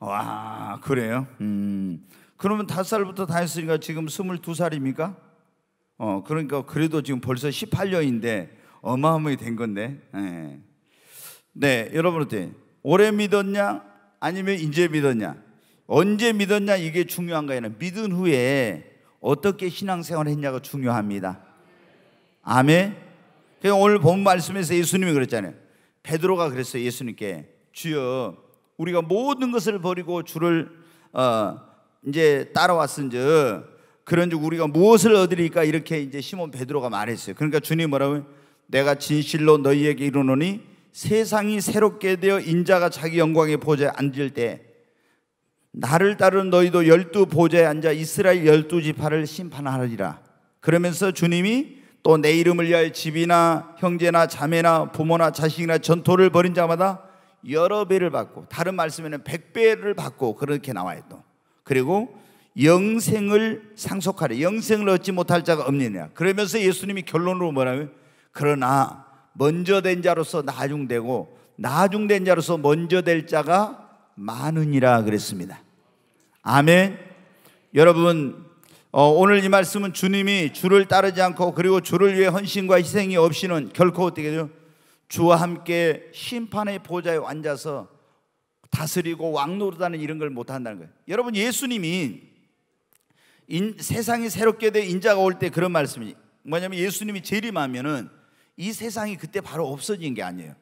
와, 어, 아, 그래요? 음. 그러면 다섯 살부터 다녔으니까 지금 스물두 살입니까? 어, 그러니까 그래도 지금 벌써 18년인데 어마어마하된 건데. 네, 네 여러분한테 오래 믿었냐? 아니면 이제 믿었냐? 언제 믿었냐? 이게 중요한 거 아니라 믿은 후에 어떻게 신앙생활 했냐가 중요합니다. 아멘. 오늘 본 말씀에서 예수님이 그랬잖아요. 베드로가 그랬어요. 예수님께 주여 우리가 모든 것을 버리고 주를 어 이제 따라왔은즉 그런즉 우리가 무엇을 얻으리까 이렇게 이제 시몬 베드로가 말했어요. 그러니까 주님 뭐라고요? 내가 진실로 너희에게 이르노니 세상이 새롭게 되어 인자가 자기 영광의 보좌에 앉을 때 나를 따르는 너희도 열두 보좌에 앉아 이스라엘 열두 지파를 심판하리라. 그러면서 주님이 또 내 이름을 위하여 집이나 형제나 자매나 부모나 자식이나 전토를 벌인 자마다 여러 배를 받고 다른 말씀에는 백배를 받고 그렇게 나와요 또. 그리고 영생을 상속하래. 영생을 얻지 못할 자가 없느냐. 그러면서 예수님이 결론으로 뭐냐면 그러나 먼저 된 자로서 나중되고 나중된 자로서 먼저 될 자가 많으니라 그랬습니다. 아멘. 여러분 어, 오늘 이 말씀은 주님이 주를 따르지 않고 그리고 주를 위해 헌신과 희생이 없이는 결코 어떻게 돼요? 주와 함께 심판의 보좌에 앉아서 다스리고 왕노릇하는 이런 걸 못한다는 거예요. 여러분 예수님이 인, 세상이 새롭게 된 인자가 올 때 그런 말씀이 뭐냐면 예수님이 재림하면은 이 세상이 그때 바로 없어진 게 아니에요.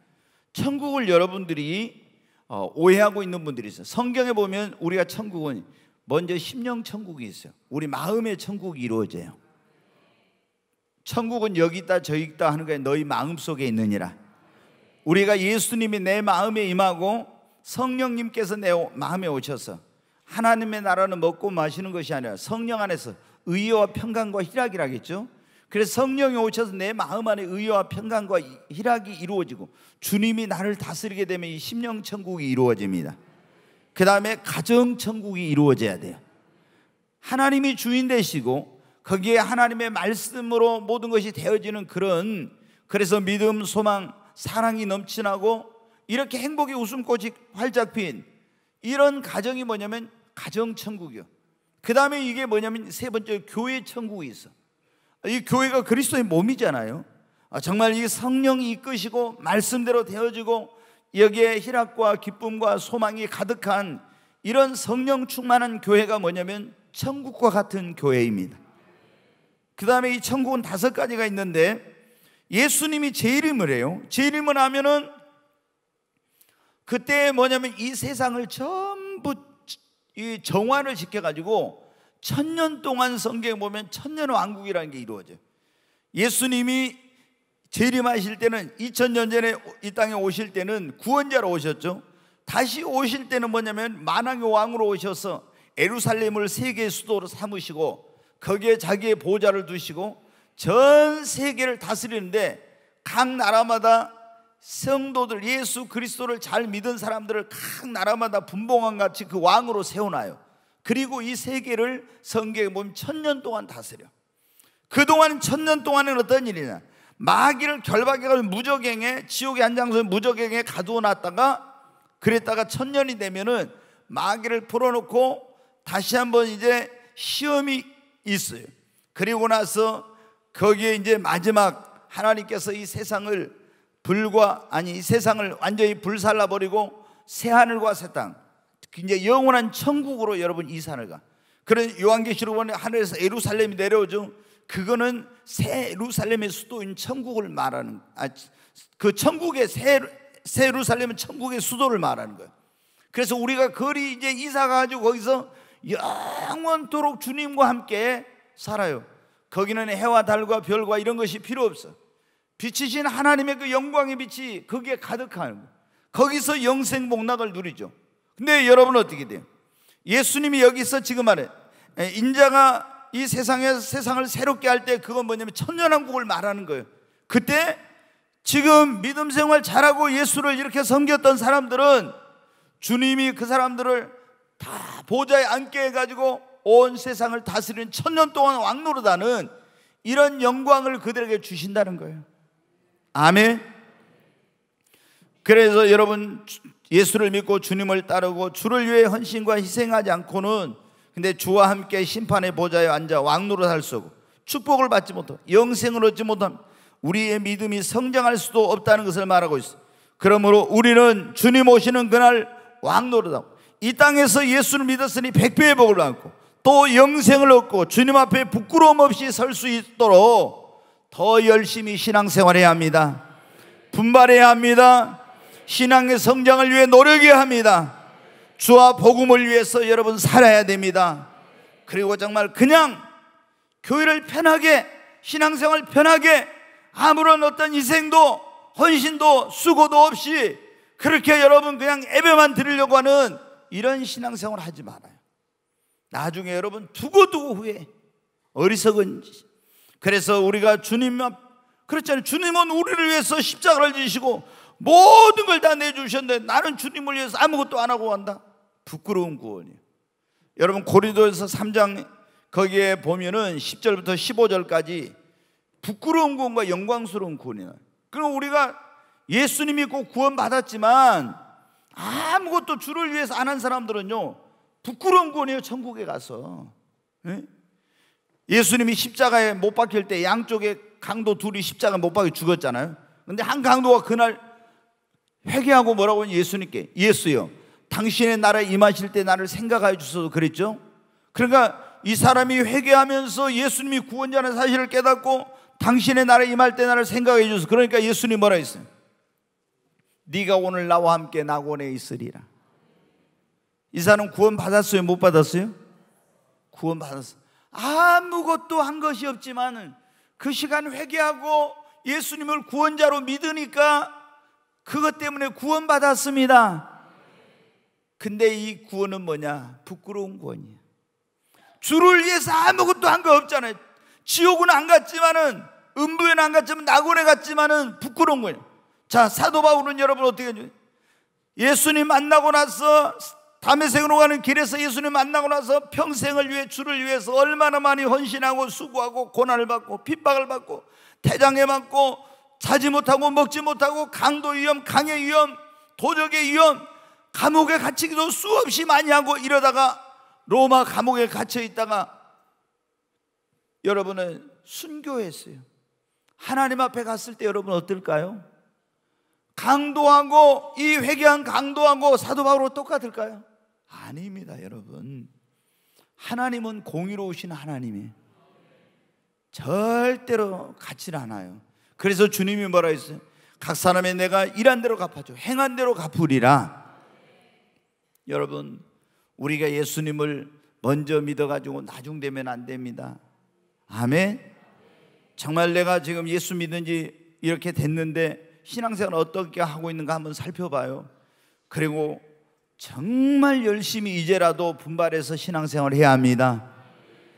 천국을 여러분들이 어, 오해하고 있는 분들이 있어요. 성경에 보면 우리가 천국은 먼저 심령 천국이 있어요. 우리 마음의 천국이 이루어져요. 천국은 여기 있다 저기 있다 하는 게 너희 마음 속에 있느니라. 우리가 예수님이 내 마음에 임하고 성령님께서 내 마음에 오셔서 하나님의 나라는 먹고 마시는 것이 아니라 성령 안에서 의와 평강과 희락이라겠죠. 그래서 성령이 오셔서 내 마음 안에 의와 평강과 희락이 이루어지고 주님이 나를 다스리게 되면 이 심령 천국이 이루어집니다. 그 다음에 가정 천국이 이루어져야 돼요. 하나님이 주인 되시고 거기에 하나님의 말씀으로 모든 것이 되어지는 그런 그래서 믿음, 소망, 사랑이 넘치나고 이렇게 행복의 웃음꽃이 활짝 핀 이런 가정이 뭐냐면 가정 천국이요. 그 다음에 이게 뭐냐면 세 번째 교회 천국이 있어. 이 교회가 그리스도의 몸이잖아요. 아, 정말 이 성령이 이끄시고 말씀대로 되어지고 여기에 희락과 기쁨과 소망이 가득한 이런 성령 충만한 교회가 뭐냐면 천국과 같은 교회입니다. 그 다음에 이 천국은 다섯 가지가 있는데 예수님이 제 이름을 해요. 제 이름을 하면은 그때 뭐냐면 이 세상을 전부 이 정화를 지켜가지고 천년 동안 성경에 보면 천년 왕국이라는 게 이루어져요. 예수님이 재림하실 때는 2000년 전에 이 땅에 오실 때는 구원자로 오셨죠. 다시 오실 때는 뭐냐면 만왕의 왕으로 오셔서 에루살렘을 세계 의 수도로 삼으시고 거기에 자기의 보좌를 두시고 전 세계를 다스리는데 각 나라마다 성도들 예수 그리스도를 잘 믿은 사람들을 각 나라마다 분봉한 같이 그 왕으로 세워놔요. 그리고 이 세계를 성경에 보면 천년 동안 다스려. 그동안 천년 동안은 어떤 일이냐? 마귀를 결박해가지고 무적행에 지옥의 한 장소에 무적행에 가두어 놨다가 그랬다가 천년이 되면은 마귀를 풀어놓고 다시 한번 이제 시험이 있어요. 그리고 나서 거기에 이제 마지막 하나님께서 이 세상을 불과 아니 이 세상을 완전히 불살라 버리고 새 하늘과 새 땅, 이제 영원한 천국으로 여러분 이 산을 가. 그런 요한계시록 보면 하늘에서 예루살렘이 내려오죠. 그거는 새 예루살렘의 수도인 천국을 말하는 아, 그 천국의 새, 새 예루살렘은 천국의 수도를 말하는 거예요. 그래서 우리가 거리 이제 이사 가지고 거기서 영원토록 주님과 함께 살아요. 거기는 해와 달과 별과 이런 것이 필요 없어. 비치신 하나님의 그 영광의 빛이 거기에 가득하거 거기서 영생 복락을 누리죠. 근데 여러분 어떻게 돼요? 예수님이 여기서 지금 말해. 인자가 이 세상에 세상을 새롭게 할 때 그건 뭐냐면 천년왕국을 말하는 거예요. 그때 지금 믿음 생활 잘하고 예수를 이렇게 섬겼던 사람들은 주님이 그 사람들을 다 보좌에 앉게 해가지고 온 세상을 다스리는 천년 동안 왕노릇하는 이런 영광을 그들에게 주신다는 거예요. 아멘. 그래서 여러분 예수를 믿고 주님을 따르고 주를 위해 헌신과 희생하지 않고는 근데 주와 함께 심판의 보좌에 앉아 왕노로 살 수고 축복을 받지 못하고 영생을 얻지 못함 우리의 믿음이 성장할 수도 없다는 것을 말하고 있어. 그러므로 우리는 주님 오시는 그날 왕노릇하이 땅에서 예수를 믿었으니 백배의 복을 안고 또 영생을 얻고 주님 앞에 부끄러움 없이 설 수 있도록 더 열심히 신앙생활해야 합니다. 분발해야 합니다. 신앙의 성장을 위해 노력해야 합니다. 주와 복음을 위해서 여러분 살아야 됩니다. 그리고 정말 그냥 교회를 편하게 신앙생활 편하게 아무런 어떤 희생도 헌신도 수고도 없이 그렇게 여러분 그냥 예배만 드리려고 하는 이런 신앙생활 하지 말아요. 나중에 여러분 두고두고 후에 어리석은 지 그래서 우리가 주님 앞, 그렇잖아요. 주님은 우리를 위해서 십자가를 지시고 모든 걸 다 내주셨는데 나는 주님을 위해서 아무것도 안 하고 간다. 부끄러운 구원이에요. 여러분 고리도에서 3장 거기에 보면은 10절부터 15절까지 부끄러운 구원과 영광스러운 구원이 에요 그럼 우리가 예수님이 꼭 구원 받았지만 아무것도 주를 위해서 안 한 사람들은요. 부끄러운 거네요, 천국에 가서. 예? 예수님이 십자가에 못 박힐 때 양쪽에 강도 둘이 십자가에 못 박혀 죽었잖아요. 근데 한 강도가 그날 회개하고 뭐라고 예수님께 예수여 당신의 나라에 임하실 때 나를 생각하여 주셔서 그랬죠. 그러니까 이 사람이 회개하면서 예수님이 구원자는 사실을 깨닫고 당신의 나라에 임할 때 나를 생각해 주셔서 그러니까 예수님 뭐라 했어요? 네가 오늘 나와 함께 낙원에 있으리라. 이 사람 구원 받았어요? 못 받았어요? 구원 받았어. 요 아무것도 한 것이 없지만 그 시간 회개하고 예수님을 구원자로 믿으니까 그것 때문에 구원받았습니다. 근데 이 구원은 뭐냐? 부끄러운 구원이야. 주를 위해서 아무것도 한 거 없잖아요. 지옥은 안 갔지만은 음부에는 안 갔지만 낙원에 갔지만은 부끄러운 거예요. 자, 사도 바울은 여러분 어떻게 해요? 예수님 만나고 나서 담에색으로 가는 길에서 예수님 만나고 나서 평생을 위해 주를 위해서 얼마나 많이 헌신하고 수고하고 고난을 받고 핍박을 받고 태장에 맞고 자지 못하고 먹지 못하고 강도 위험, 강의 위험, 도적의 위험, 감옥에 갇히기도 수없이 많이 하고 이러다가 로마 감옥에 갇혀 있다가 여러분은 순교했어요. 하나님 앞에 갔을 때 여러분 어떨까요? 강도하고 이 회개한 강도하고 사도 바울로 똑같을까요? 아닙니다, 여러분. 하나님은 공의로우신 하나님이 절대로 같질 않아요. 그래서 주님이 뭐라 했어요? 각 사람의 내가 일한 대로 갚아줘. 행한 대로 갚으리라. 여러분, 우리가 예수님을 먼저 믿어가지고 나중 되면 안 됩니다. 아멘. 정말 내가 지금 예수 믿은 지 이렇게 됐는데 신앙생활 어떻게 하고 있는가 한번 살펴봐요. 그리고 정말 열심히 이제라도 분발해서 신앙생활을 해야 합니다.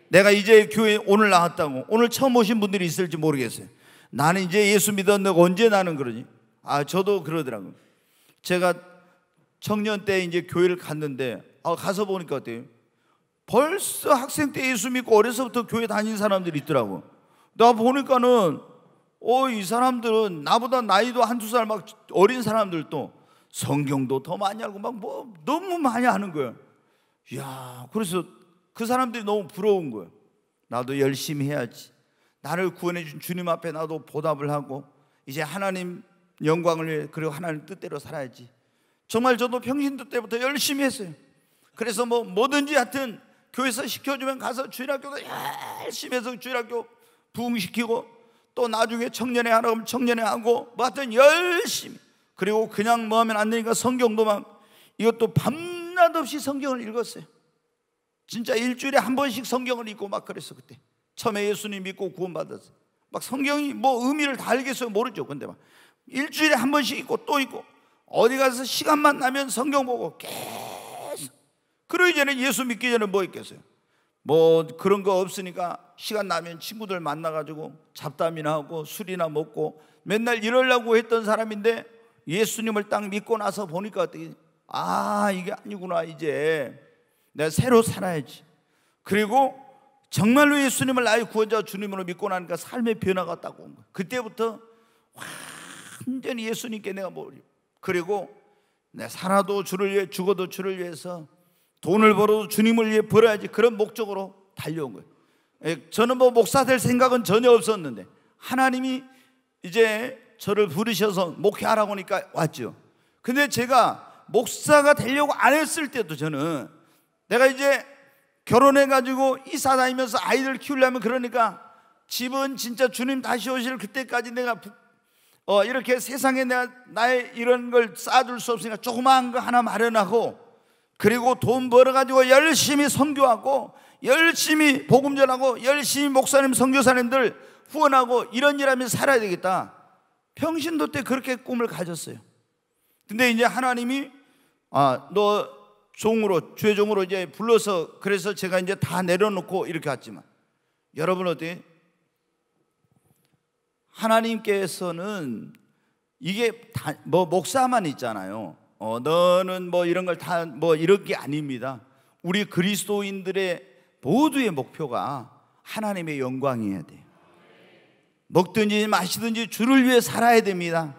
내가 이제 교회 오늘 나왔다고 오늘 처음 오신 분들이 있을지 모르겠어요. 나는 이제 예수 믿었는데 언제 나는 그러니? 아 저도 그러더라고요. 제가 청년 때 이제 교회를 갔는데 아, 가서 보니까 어때요? 벌써 학생 때 예수 믿고 어려서부터 교회 다닌 사람들이 있더라고. 나 보니까는 어 이 사람들은 나보다 나이도 한두 살 막 어린 사람들도 성경도 더 많이 알고 막 뭐 너무 많이 하는 거예요. 야, 그래서 그 사람들이 너무 부러운 거예요. 나도 열심히 해야지. 나를 구원해 준 주님 앞에 나도 보답을 하고 이제 하나님 영광을 위해 그리고 하나님 뜻대로 살아야지. 정말 저도 평신도 때부터 열심히 했어요. 그래서 뭐 뭐든지 하여튼 교회에서 시켜주면 가서 주일학교도 열심히 해서 주일학교 부흥시키고 또 나중에 청년회 하라고 하면 청년회 하고 뭐 하여튼 열심히 그리고 그냥 뭐 하면 안 되니까 성경도막 이것도 밤낮 없이 성경을 읽었어요. 진짜 일주일에 한 번씩 성경을 읽고 막 그랬어 그때. 처음에 예수님 믿고 구원받았어. 막 성경이 뭐 의미를 다 알겠어요 모르죠. 근데 막 일주일에 한 번씩 읽고 또 읽고 어디 가서 시간만 나면 성경 보고 계속. 그러기 전에 예수 믿기 전에 뭐 있겠어요? 뭐 그런 거 없으니까 시간 나면 친구들 만나가지고 잡담이나 하고 술이나 먹고 맨날 이러려고 했던 사람인데 예수님을 딱 믿고 나서 보니까 어떻게 아 이게 아니구나 이제 내가 새로 살아야지 그리고 정말로 예수님을 나의 구원자 주님으로 믿고 나니까 삶의 변화가 딱온 거야 그때부터 완전히 예수님께 내가 몰려 뭐, 그리고 내 살아도 주를 위해 죽어도 주를 위해서 돈을 벌어도 주님을 위해 벌어야지 그런 목적으로 달려온 거예요 저는 뭐 목사 될 생각은 전혀 없었는데 하나님이 이제 저를 부르셔서 목회하라고 하니까 왔죠. 근데 제가 목사가 되려고 안 했을 때도 저는 내가 이제 결혼해가지고 이사 다니면서 아이들 키우려면 그러니까 집은 진짜 주님 다시 오실 그때까지 내가 어, 이렇게 세상에 내가 나의 이런 걸 쌓아둘 수 없으니까 조그마한 거 하나 마련하고 그리고 돈 벌어가지고 열심히 선교하고 열심히 복음 전하고 열심히 목사님 선교사님들 후원하고 이런 일 하면서 살아야 되겠다 평신도 때 그렇게 꿈을 가졌어요. 근데 이제 하나님이 아, 너 종으로 주 종으로 이제 불러서 그래서 제가 이제 다 내려놓고 이렇게 왔지만 여러분 어때? 하나님께서는 이게 다, 뭐 목사만 있잖아요. 어, 너는 뭐 이런 걸 다 뭐 이런 게 아닙니다. 우리 그리스도인들의 모두의 목표가 하나님의 영광이어야 돼요. 먹든지 마시든지 주를 위해 살아야 됩니다.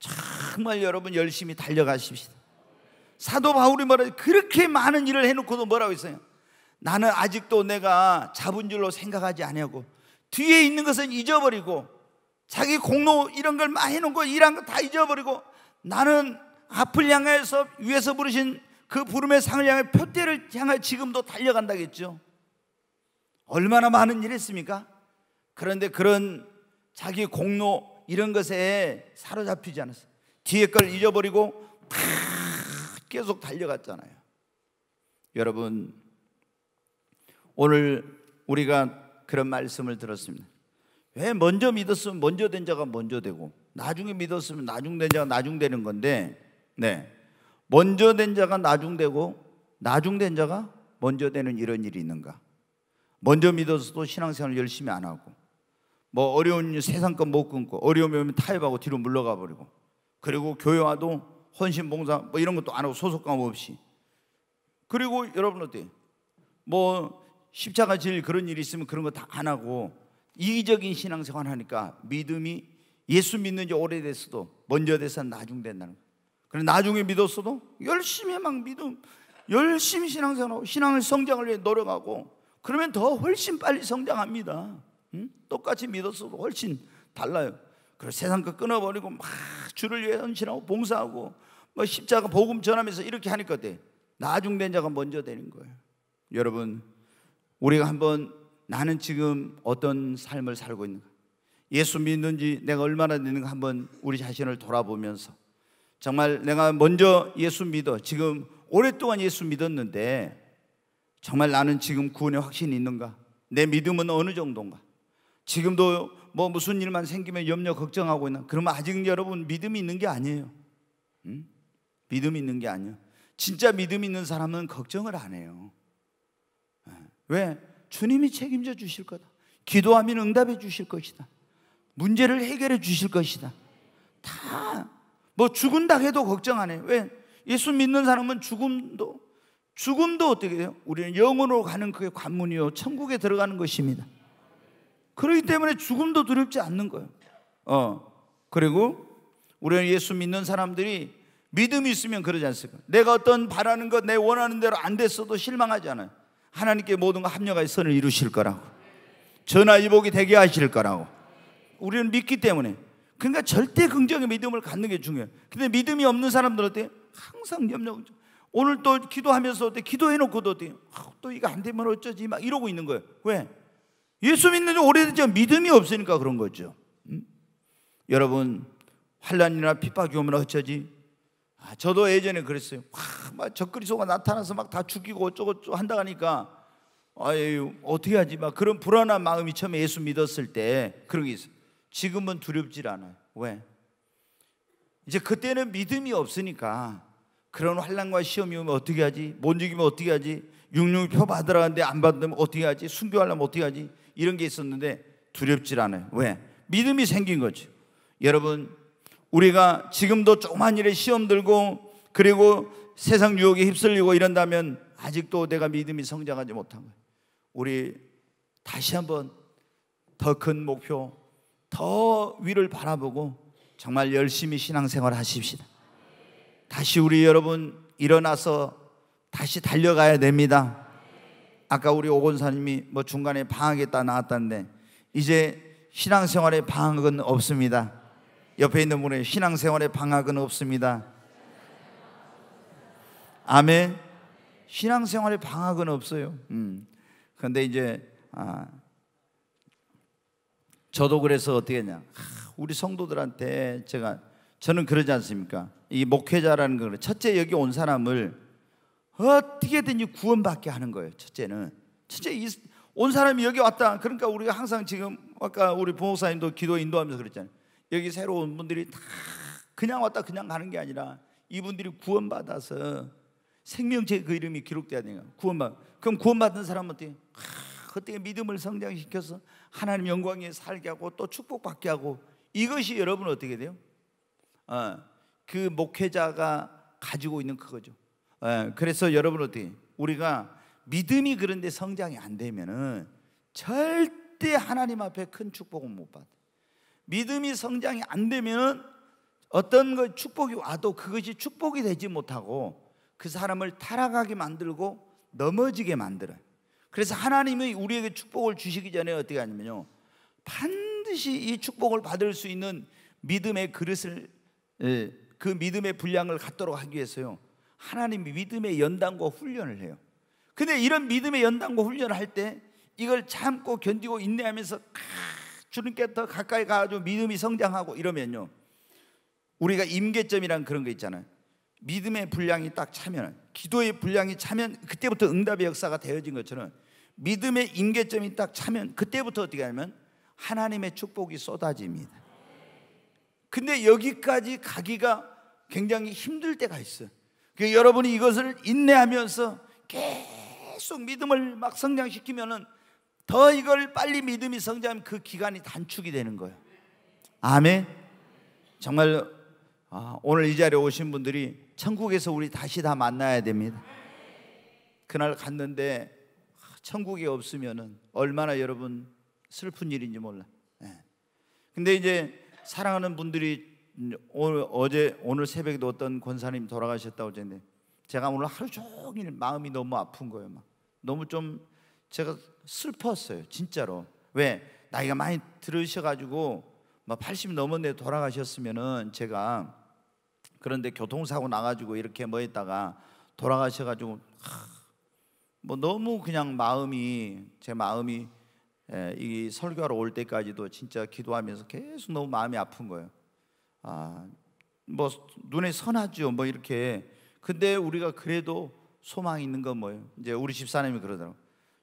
정말 여러분 열심히 달려가십시다. 사도 바울이 말해 그렇게 많은 일을 해놓고도 뭐라고 했어요? 나는 아직도 내가 잡은 줄로 생각하지 아니고 뒤에 있는 것은 잊어버리고 자기 공로 이런 걸많 해놓은 거 일한 거 다 잊어버리고 나는 앞을 향해서 위에서 부르신 그 부름의 상을 향해 표대를 향해 지금도 달려간다겠죠. 얼마나 많은 일 했습니까? 그런데 그런 자기 공로 이런 것에 사로잡히지 않았어요. 뒤에 걸 잊어버리고 계속 달려갔잖아요. 여러분, 오늘 우리가 그런 말씀을 들었습니다. 왜 먼저 믿었으면 먼저 된 자가 먼저 되고 나중에 믿었으면 나중 된 자가 나중 되는 건데, 네. 먼저 된 자가 나중 되고 나중 된 자가 먼저 되는 이런 일이 있는가? 먼저 믿어서도 신앙생활 을 열심히 안 하고 뭐 어려운 일 세상 건 못 끊고 어려움이 오면 타협하고 뒤로 물러가 버리고 그리고 교회와도 헌신봉사 뭐 이런 것도 안 하고 소속감 없이 그리고 여러분 어때요? 뭐 십자가 질 그런 일이 있으면 그런 거 다 안 하고 이기적인 신앙생활 하니까 믿음이 예수 믿는 지 오래됐어도 먼저 돼서 나중 된다는 거예요. 그래 나중에 믿었어도 열심히 막 믿음 열심히 신앙생활하고 신앙을 성장을 위해 노력하고 그러면 더 훨씬 빨리 성장합니다. 응? 똑같이 믿었어도 훨씬 달라요. 그래서 세상 거 끊어버리고 막 주를 위해 헌신하고 봉사하고 뭐 십자가 복음 전하면서 이렇게 하니까 돼. 나중된 자가 먼저 되는 거예요. 여러분, 우리가 한번 나는 지금 어떤 삶을 살고 있는가? 예수 믿는지 내가 얼마나 되는가 한번 우리 자신을 돌아보면서 정말 내가 먼저 예수 믿어 지금 오랫동안 예수 믿었는데 정말 나는 지금 구원의 확신이 있는가? 내 믿음은 어느 정도인가? 지금도 뭐 무슨 일만 생기면 염려 걱정하고 있나? 그러면 아직 여러분 믿음이 있는 게 아니에요. 응? 믿음이 있는 게 아니에요. 진짜 믿음 있는 사람은 걱정을 안 해요. 예. 왜? 주님이 책임져 주실 거다. 기도하면 응답해 주실 것이다. 문제를 해결해 주실 것이다. 다 뭐 죽은다 해도 걱정 안 해. 왜? 예수 믿는 사람은 죽음도 죽음도 어떻게 돼요? 우리는 영으로 가는 그게 관문이요. 천국에 들어가는 것입니다. 그러기 때문에 죽음도 두렵지 않는 거예요. 어. 그리고 우리 예수 믿는 사람들이 믿음이 있으면 그러지 않습니까? 내가 어떤 바라는 것, 내 원하는 대로 안 됐어도 실망하지 않아요. 하나님께 모든 거 합력하여 선을 이루실 거라고. 전화위복이 되게 하실 거라고. 우리는 믿기 때문에. 그러니까 절대 긍정의 믿음을 갖는 게 중요해요. 근데 믿음이 없는 사람들 어때요? 항상 염려. 오늘 또 기도하면서 어때? 기도해놓고도 어때요? 또 이거 안 되면 어쩌지? 막 이러고 있는 거예요. 왜? 예수 믿는 지오래된지 믿음이 없으니까 그런 거죠. 음? 여러분 환란이나 핍박이 오면 어쩌지? 아, 저도 예전에 그랬어요. 막 적그리스도가 나타나서 막 다 죽이고 어쩌고저쩌고 한다 하니까 아유 어떻게 하지? 막 그런 불안한 마음이 처음에 예수 믿었을 때 그런 게있어 지금은 두렵질 않아요. 왜? 이제 그때는 믿음이 없으니까 그런 환란과 시험이 오면 어떻게 하지? 못이면 어떻게 하지? 육룡표 받으라는데 안 받으면 어떻게 하지? 순교하려면 어떻게 하지? 이런 게 있었는데 두렵질 않아요. 왜? 믿음이 생긴 거죠. 여러분, 우리가 지금도 조그만 일에 시험 들고 그리고 세상 유혹에 휩쓸리고 이런다면 아직도 내가 믿음이 성장하지 못한 거예요. 우리 다시 한번 더 큰 목표, 더 위를 바라보고 정말 열심히 신앙생활 하십시다. 다시 우리 여러분 일어나서 다시 달려가야 됩니다. 아까 우리 오건사님이 뭐 중간에 방학했다 나왔다는데 이제 신앙생활에 방학은 없습니다. 옆에 있는 분의 신앙생활에 방학은 없습니다. 아멘. 신앙생활에 방학은 없어요. 음. 근데 이제 아, 저도 그래서 어떻게 했냐. 우리 성도들한테 제가 저는 그러지 않습니까? 이 목회자라는 걸 첫째 여기 온 사람을 어떻게든지 구원받게 하는 거예요. 첫째는 진짜 온 사람이 여기 왔다. 그러니까 우리가 항상 지금 아까 우리 부모사님도 기도 인도하면서 그랬잖아요. 여기 새로 운 분들이 다 그냥 왔다 그냥 가는 게 아니라 이분들이 구원받아서 생명체 그 이름이 기록돼야 되니까 구원받. 그럼 구원받은 사람한테 그때 믿음을 성장시켜서 하나님 영광에 살게 하고 또 축복받게 하고 이것이 여러분 어떻게 돼요? 어, 그 목회자가 가지고 있는 그거죠. 예, 그래서 여러분 어떻게 우리가 믿음이 그런데 성장이 안 되면은 절대 하나님 앞에 큰 축복은 못 받아. 믿음이 성장이 안 되면은 어떤 거 축복이 와도 그것이 축복이 되지 못하고 그 사람을 타락하게 만들고 넘어지게 만들어요. 그래서 하나님이 우리에게 축복을 주시기 전에 어떻게 하냐면요. 반드시 이 축복을 받을 수 있는 믿음의 그릇을 예, 그 믿음의 분량을 갖도록 하기 위해서요. 하나님이 믿음의 연단과 훈련을 해요. 근데 이런 믿음의 연단과 훈련을 할 때 이걸 참고 견디고 인내하면서 아, 주님께 더 가까이 가가 믿음이 성장하고 이러면요. 우리가 임계점이란 그런 거 있잖아요. 믿음의 분량이 딱 차면, 기도의 분량이 차면 그때부터 응답의 역사가 되어진 것처럼 믿음의 임계점이 딱 차면 그때부터 어떻게 하면 하나님의 축복이 쏟아집니다. 근데 여기까지 가기가 굉장히 힘들 때가 있어요. 그 여러분이 이것을 인내하면서 계속 믿음을 막 성장시키면은 더 이걸 빨리 믿음이 성장하면 그 기간이 단축이 되는 거예요. 아멘. 정말 아, 오늘 이 자리에 오신 분들이 천국에서 우리 다시 다 만나야 됩니다. 그날 갔는데 천국이 없으면은 얼마나 여러분 슬픈 일인지 몰라. 예. 근데 이제 사랑하는 분들이 오늘 어제 오늘 새벽에도 어떤 권사님 돌아가셨다고 했는데 제가 오늘 하루 종일 마음이 너무 아픈 거예요. 막 너무 좀 제가 슬펐어요. 진짜로. 왜? 나이가 많이 들으셔 가지고 80넘었는 돌아가셨으면은 제가 그런데 교통사고 나 가지고 이렇게 뭐 했다가 돌아가셔 가지고 뭐 너무 그냥 마음이 제 마음이 에, 이 설교하러 올 때까지도 진짜 기도하면서 계속 너무 마음이 아픈 거예요. 아, 뭐 눈에 선하죠. 뭐 이렇게. 근데 우리가 그래도 소망 있는 건 뭐예요? 이제 우리 집사님이 그러더라고.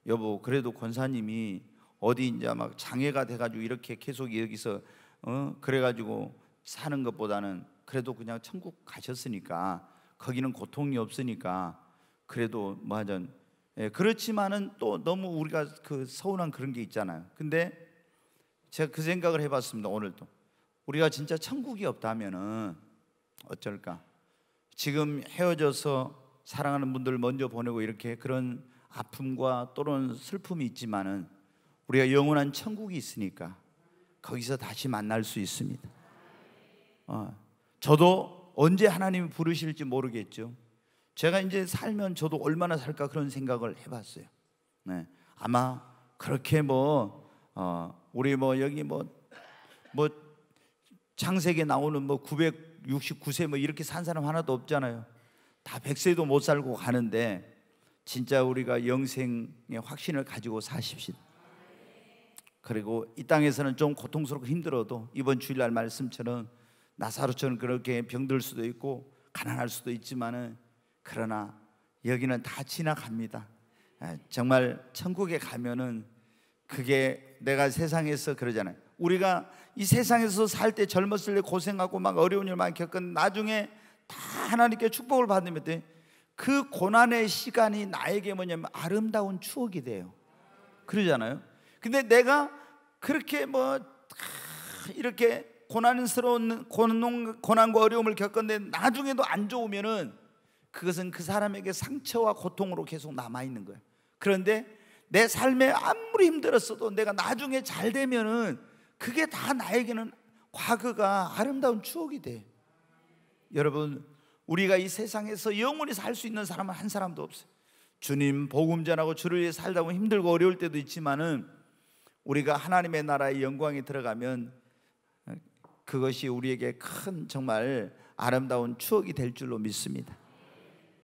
여보, 그래도 권사님이 어디 이제 막 장애가 돼 가지고 이렇게 계속 여기서 어? 그래 가지고 사는 것보다는 그래도 그냥 천국 가셨으니까 거기는 고통이 없으니까 그래도 뭐 하든 예, 그렇지만은 또 너무 우리가 그 서운한 그런 게 있잖아요. 근데 제가 그 생각을 해봤습니다. 오늘도 우리가 진짜 천국이 없다면 어쩔까? 지금 헤어져서 사랑하는 분들 먼저 보내고 이렇게 그런 아픔과 또는 슬픔이 있지만은 우리가 영원한 천국이 있으니까 거기서 다시 만날 수 있습니다. 어, 저도 언제 하나님 부르실지 모르겠죠. 제가 이제 살면 저도 얼마나 살까 그런 생각을 해봤어요. 네, 아마 그렇게 뭐 어, 우리 뭐 여기 뭐뭐 뭐, 뭐 창세기에 나오는 뭐 969세 뭐 이렇게 산 사람 하나도 없잖아요. 다 100세도 못 살고 가는데 진짜 우리가 영생의 확신을 가지고 사십시다. 그리고 이 땅에서는 좀 고통스럽고 힘들어도 이번 주일날 말씀처럼 나사로처럼 그렇게 병들 수도 있고 가난할 수도 있지만은 그러나 여기는 다 지나갑니다. 예, 정말 천국에 가면은 그게 내가 세상에서 그러잖아요. 우리가 이 세상에서 살 때 젊었을 때 고생하고 막 어려운 일 많이 겪은 나중에 다 하나님께 축복을 받으면 돼. 그 고난의 시간이 나에게 뭐냐면 아름다운 추억이 돼요. 그러잖아요. 근데 내가 그렇게 뭐 이렇게 고난스러운 고난, 과 어려움을 겪었는데 나중에도 안 좋으면은 그것은 그 사람에게 상처와 고통으로 계속 남아 있는 거예요. 그런데 내 삶에 아무리 힘들었어도 내가 나중에 잘 되면은 그게 다 나에게는 과거가 아름다운 추억이 돼. 여러분, 우리가 이 세상에서 영원히 살 수 있는 사람은 한 사람도 없어요. 주님 복음 전하고 주를 위해 살다 보면 힘들고 어려울 때도 있지만은 우리가 하나님의 나라의 영광이 들어가면 그것이 우리에게 큰 정말 아름다운 추억이 될 줄로 믿습니다.